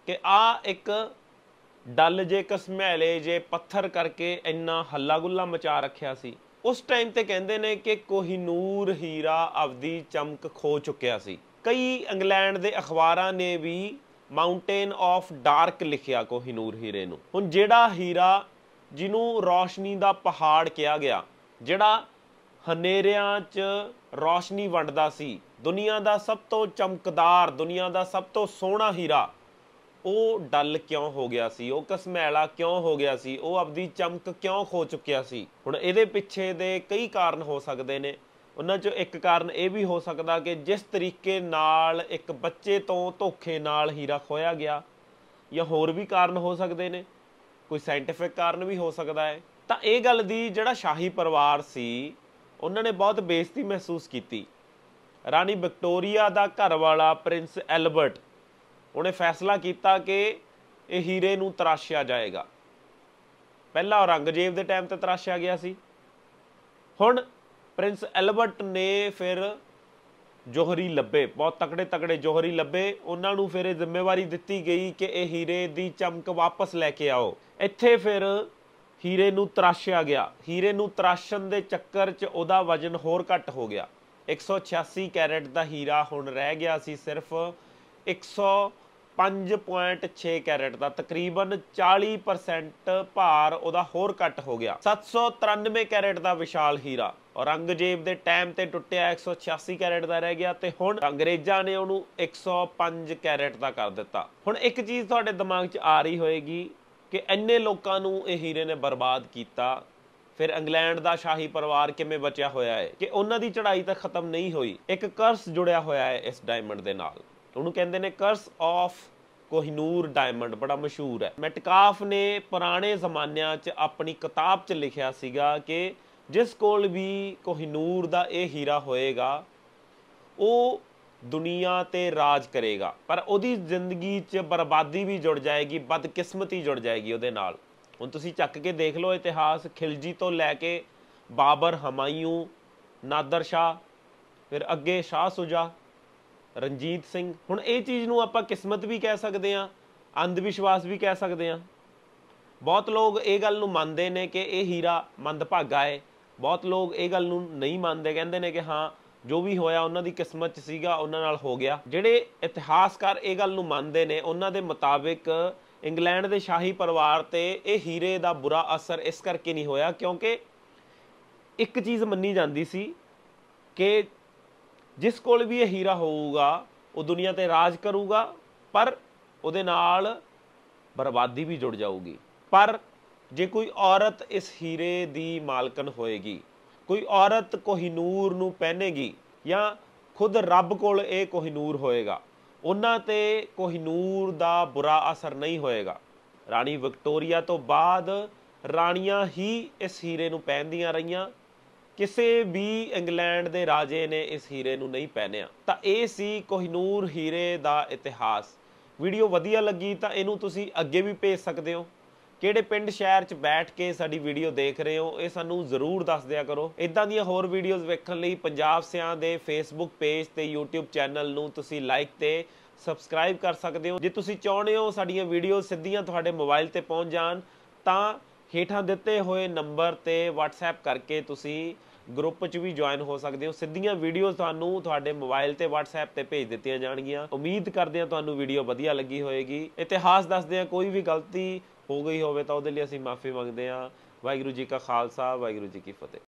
ਕਿ ਆ ਇੱਕ ਡੱਲ ਜੇ ਕਸਮੈਲੇ ਜੇ ਪੱਥਰ ਕਰਕੇ ਇੰਨਾ ਹੱਲਾ ਗੁੱਲਾ ਮਚਾ ਰੱਖਿਆ ਸੀ ਉਸ ਟਾਈਮ ਤੇ ਕਹਿੰਦੇ ਨੇ ਕਿ ਕੋਹਿਨੂਰ ਹੀਰਾ ਆਪਦੀ ਚਮਕ ਖੋ ਚੁੱਕਿਆ ਸੀ ਕਈ ਇੰਗਲੈਂਡ ਦੇ ਅਖਬਾਰਾਂ ਨੇ ਵੀ ਮਾਊਂਟੇਨ ਆਫ ਡਾਰਕ ਲਿਖਿਆ ਕੋਹਿਨੂਰ ਹੀਰੇ ਨੂੰ ਹੁਣ ਜਿਹੜਾ ਹੀਰਾ ਜਿਹਨੂੰ ਰੋਸ਼ਨੀ ਦਾ ਪਹਾੜ ਕਿਹਾ ਗਿਆ ਜਿਹੜਾ ਹਨੇਰਿਆਂ 'ਚ ਰੋਸ਼ਨੀ ਵੰਡਦਾ ਸੀ ਦੁਨੀਆ ਦਾ ਸਭ ਤੋਂ ਚਮਕਦਾਰ ਦੁਨੀਆ ਦਾ ਸਭ ਤੋਂ ਸੋਹਣਾ ਹੀਰਾ ਉਹ ਡੱਲ ਕਿਉਂ ਹੋ ਗਿਆ ਸੀ ਉਹ ਕਸਮੈਲਾ ਕਿਉਂ ਹੋ ਗਿਆ ਸੀ ਉਹ ਆਪਦੀ ਚਮਕ ਕਿਉਂ ਖੋ ਚੁੱਕਿਆ ਸੀ ਹੁਣ ਇਹਦੇ ਪਿੱਛੇ ਦੇ ਕਈ ਕਾਰਨ ਹੋ ਸਕਦੇ ਨੇ ਉਹਨਾਂ ਚੋਂ ਇੱਕ ਕਾਰਨ ਇਹ ਵੀ ਹੋ ਸਕਦਾ ਕਿ ਜਿਸ ਤਰੀਕੇ ਨਾਲ ਇੱਕ ਬੱਚੇ ਤੋਂ ਧੋਖੇ ਨਾਲ ਹੀਰਾ ਖੋਇਆ ਗਿਆ ਜਾਂ ਹੋਰ ਵੀ ਕਾਰਨ ਹੋ ਸਕਦੇ ਨੇ ਕੋਈ ਸਾਇੰਟਿਫਿਕ ਕਾਰਨ ਵੀ ਹੋ ਸਕਦਾ ਹੈ ਤਾਂ ਇਹ ਗੱਲ ਦੀ ਜਿਹੜਾ ਸ਼ਾਹੀ ਪਰਿਵਾਰ ਸੀ ਉਹਨਾਂ ਨੇ ਬਹੁਤ ਬੇਇੱਜ਼ਤੀ ਮਹਿਸੂਸ ਕੀਤੀ ਰਾਣੀ ਵਿਕਟੋਰੀਆ ਦਾ ਘਰ ਵਾਲਾ ਪ੍ਰਿੰਸ ਐਲਬਰਟ ਉਹਨੇ ਫੈਸਲਾ ਕੀਤਾ ਕਿ ਇਹ ਹੀਰੇ ਨੂੰ ਤਰਾਸ਼ਿਆ ਜਾਏਗਾ ਪਹਿਲਾਂ ਔਰੰਗਜ਼ੇਬ ਦੇ ਟਾਈਮ ਤੇ ਤਰਾਸ਼ਿਆ ਗਿਆ ਸੀ ਹੁਣ ਪ੍ਰਿੰਸ ਐਲਬਰਟ ਨੇ ਫਿਰ ਜੋਹਰੀ ਲੱਭੇ ਬਹੁਤ ਤਕੜੇ ਤਕੜੇ ਜੋਹਰੀ ਲੱਭੇ ਉਹਨਾਂ ਨੂੰ ਫਿਰ ਇਹ ਜ਼ਿੰਮੇਵਾਰੀ ਦਿੱਤੀ ਗਈ ਕਿ ਇਹ ਹੀਰੇ ਦੀ ਚਮਕ ਵਾਪਸ ਲੈ ਕੇ ਆਓ ਇੱਥੇ ਫਿਰ ਹੀਰੇ ਨੂੰ ਤਰਾਸ਼ਿਆ ਗਿਆ ਹੀਰੇ ਨੂੰ ਤਰਾਸ਼ਣ ਦੇ ਚੱਕਰ 'ਚ ਉਹਦਾ ਵਜ਼ਨ ਹੋਰ ਘੱਟ ਹੋ ਗਿਆ 186 ਕੈਰਟ ਦਾ ਹੀਰਾ ਹੁਣ ਰਹਿ ਗਿਆ ਸੀ ਸਿਰਫ 105.6 ਕੈਰਟ ਦਾ ਤਕਰੀਬਨ 40% ਭਾਰ ਉਹਦਾ ਹੋਰ ਘੱਟ ਹੋ ਗਿਆ 793 ਕੈਰਟ ਦਾ ਵਿਸ਼ਾਲ ਹੀਰਾ ਔਰੰਗਜ਼ੇਬ ਦੇ ਟਾਈਮ ਤੇ ਟੁੱਟਿਆ 186 ਕੈਰਟ ਦਾ ਰਹਿ ਗਿਆ ਤੇ ਹੁਣ ਅੰਗਰੇਜ਼ਾਂ ਨੇ ਉਹਨੂੰ 105 ਕੈਰਟ ਦਾ ਕਰ ਦਿੱਤਾ ਹੁਣ ਇੱਕ ਚੀਜ਼ ਤੁਹਾਡੇ ਦਿਮਾਗ 'ਚ ਆ ਰਹੀ ਹੋਏਗੀ ਕਿ ਐਨੇ ਲੋਕਾਂ ਨੂੰ ਇਹ ਹੀਰੇ ਨੇ ਬਰਬਾਦ ਕੀਤਾ ਫਿਰ ਇੰਗਲੈਂਡ ਦਾ ਸ਼ਾਹੀ ਪਰਿਵਾਰ ਕਿਵੇਂ ਬਚਿਆ ਹੋਇਆ ਹੈ ਕਿ ਉਹਨਾਂ ਦੀ ਚੜ੍ਹਾਈ ਤਾਂ ਖਤਮ ਨਹੀਂ ਹੋਈ ਇੱਕ ਕਰਸ ਜੁੜਿਆ ਹੋਇਆ ਹੈ ਇਸ ਡਾਇਮੰਡ ਦੇ ਨਾਲ ਉਹਨੂੰ ਕਹਿੰਦੇ ਨੇ ਕਰਸ ਆਫ ਕੋਹਿਨੂਰ ਡਾਇਮੰਡ ਬੜਾ ਮਸ਼ਹੂਰ ਹੈ ਮੈਟਕਾਫ ਨੇ ਪੁਰਾਣੇ ਜ਼ਮਾਨਿਆਂ 'ਚ ਆਪਣੀ ਕਿਤਾਬ 'ਚ ਲਿਖਿਆ ਸੀਗਾ ਕਿ ਜਿਸ ਕੋਲ ਵੀ ਕੋਹਿਨੂਰ ਦਾ ਇਹ ਹੀਰਾ ਹੋਏਗਾ ਉਹ ਦੁਨੀਆ ਤੇ ਰਾਜ ਕਰੇਗਾ ਪਰ ਉਹਦੀ ਜ਼ਿੰਦਗੀ 'ਚ ਬਰਬਾਦੀ ਵੀ ਜੁੜ ਜਾਏਗੀ ਬਦਕਿਸਮਤੀ ਜੁੜ ਜਾਏਗੀ ਉਹਦੇ ਨਾਲ ਹੁਣ ਤੁਸੀਂ ਚੱਕ ਕੇ ਦੇਖ ਲਓ ਇਤਿਹਾਸ ਖਿਲਜੀ ਤੋਂ ਲੈ ਕੇ ਬਾਬਰ ਹਮਾਇੂ ਨਾਦਰ ਸ਼ਾ ਫਿਰ ਅੱਗੇ ਸ਼ਾਹ ਸੁਜਾ ਰਣਜੀਤ ਸਿੰਘ ਹੁਣ ਇਹ ਚੀਜ਼ ਨੂੰ ਆਪਾਂ ਕਿਸਮਤ ਵੀ ਕਹਿ ਸਕਦੇ ਆਂ ਅੰਧ ਵਿਸ਼ਵਾਸ ਵੀ ਕਹਿ ਸਕਦੇ ਆਂ ਬਹੁਤ ਲੋਕ ਇਹ ਗੱਲ ਨੂੰ ਮੰਨਦੇ ਨੇ ਕਿ ਇਹ ਹੀਰਾ ਮੰਦਭਾਗਾ ਹੈ ਬਹੁਤ ਲੋਕ ਇਹ ਗੱਲ ਨੂੰ ਨਹੀਂ ਮੰਨਦੇ ਕਹਿੰਦੇ ਨੇ ਕਿ ਹਾਂ ਜੋ ਵੀ ਹੋਇਆ ਉਹਨਾਂ ਦੀ ਕਿਸਮਤ 'ਚ ਸੀਗਾ ਉਹਨਾਂ ਨਾਲ ਹੋ ਗਿਆ ਜਿਹੜੇ ਇਤਿਹਾਸਕਾਰ ਇਹ ਗੱਲ ਨੂੰ ਮੰਨਦੇ ਨੇ ਉਹਨਾਂ ਦੇ ਮੁਤਾਬਿਕ ਇੰਗਲੈਂਡ ਦੇ ਸ਼ਾਹੀ ਪਰਿਵਾਰ ਤੇ ਇਹ ਹੀਰੇ ਦਾ ਬੁਰਾ ਅਸਰ ਇਸ ਕਰਕੇ ਨਹੀਂ ਹੋਇਆ ਕਿਉਂਕਿ ਇੱਕ ਚੀਜ਼ ਮੰਨੀ ਜਾਂਦੀ ਸੀ ਕਿ ਜਿਸ ਕੋਲ ਵੀ ਇਹ ਹੀਰਾ ਹੋਊਗਾ ਉਹ ਦੁਨੀਆ ਤੇ ਰਾਜ ਕਰੂਗਾ ਪਰ ਉਹਦੇ ਨਾਲ ਬਰਬਾਦੀ ਵੀ ਜੁੜ ਜਾਊਗੀ ਪਰ ਜੇ ਕੋਈ ਔਰਤ ਇਸ ਹੀਰੇ ਦੀ ਮਾਲਕਨ ਹੋਏਗੀ ਕੋਈ ਔਰਤ ਕੋਹਿਨੂਰ ਨੂੰ ਪਹਿਨੇਗੀ ਜਾਂ ਖੁਦ ਰੱਬ ਕੋਲ ਇਹ ਕੋਹਿਨੂਰ ਹੋਏਗਾ ਉਹਨਾਂ ਤੇ ਕੋਹਿਨੂਰ ਦਾ ਬੁਰਾ ਅਸਰ ਨਹੀਂ ਹੋਏਗਾ ਰਾਣੀ ਵਿਕਟੋਰੀਆ ਤੋਂ ਬਾਅਦ ਰਾਣੀਆਂ ਹੀ ਇਸ ਹੀਰੇ ਨੂੰ ਪਹਿਨਦੀਆਂ ਰਹੀਆਂ ਕਿਸੇ ਵੀ ਇੰਗਲੈਂਡ ਦੇ ਰਾਜੇ ਨੇ ਇਸ ਹੀਰੇ ਨੂੰ ਨਹੀਂ ਪਹਿਨਿਆ ਤਾਂ ਇਹ ਸੀ ਕੋਹਿਨੂਰ ਹੀਰੇ ਦਾ ਇਤਿਹਾਸ ਵੀਡੀਓ ਵਧੀਆ ਲੱਗੀ ਤਾਂ ਇਹਨੂੰ ਤੁਸੀਂ ਅੱਗੇ ਵੀ ਭੇਜ ਸਕਦੇ ਹੋ ਕਿਹੜੇ ਪਿੰਡ ਸ਼ਹਿਰ 'ਚ ਬੈਠ ਕੇ ਸਾਡੀ ਵੀਡੀਓ ਦੇਖ ਰਹੇ ਹੋ ਇਹ ਸਾਨੂੰ ਜ਼ਰੂਰ ਦੱਸ ਦਿਆ ਕਰੋ ਇਦਾਂ ਦੀਆਂ ਹੋਰ ਵੀਡੀਓਜ਼ ਵੇਖਣ ਲਈ ਪੰਜਾਬ ਸਿਆਂ ਦੇ ਫੇਸਬੁੱਕ ਪੇਜ ਤੇ YouTube ਚੈਨਲ ਨੂੰ ਤੁਸੀਂ ਲਾਈਕ ਤੇ ਸਬਸਕ੍ਰਾਈਬ ਕਰ ਸਕਦੇ ਹੋ ਜੇ ਤੁਸੀਂ ਚਾਹੁੰਦੇ ਹੋ ਸਾਡੀਆਂ ਵੀਡੀਓ ਸਿੱਧੀਆਂ ਤੁਹਾਡੇ ਮੋਬਾਈਲ ਤੇ ਪਹੁੰਚ ਜਾਣ ਤਾਂ ਹੇਠਾਂ ਦਿੱਤੇ ਹੋਏ ਨੰਬਰ ਤੇ WhatsApp ਕਰਕੇ ਤੁਸੀਂ ਗਰੁੱਪ 'ਚ ਵੀ ਜੁਆਇਨ ਹੋ ਸਕਦੇ ਹੋ ਸਿੱਧੀਆਂ ਵੀਡੀਓ ਤੁਹਾਨੂੰ ਤੁਹਾਡੇ ਮੋਬਾਈਲ ਤੇ WhatsApp ਤੇ ਭੇਜ ਦਿੱਤੀਆਂ ਜਾਣਗੀਆਂ ਉਮੀਦ ਕਰਦੇ ਹਾਂ ਤੁਹਾਨੂੰ ਵੀਡੀਓ ਵਧੀਆ ਲੱਗੀ ਹੋਵੇਗੀ ਇਤਿਹਾਸ ਦੱਸਦੇ ਹਾਂ ਕੋਈ ਵੀ ਗਲਤੀ ਹੋ ਗਈ ਹੋਵੇ ਤਾਂ ਉਹਦੇ ਲਈ ਅਸੀਂ ਮਾਫੀ ਮੰਗਦੇ ਹਾਂ ਵਾਹਿਗੁਰੂ ਜੀ ਕਾ ਖਾਲਸਾ ਵਾਹਿਗੁਰੂ ਜੀ ਕੀ ਫਤਿਹ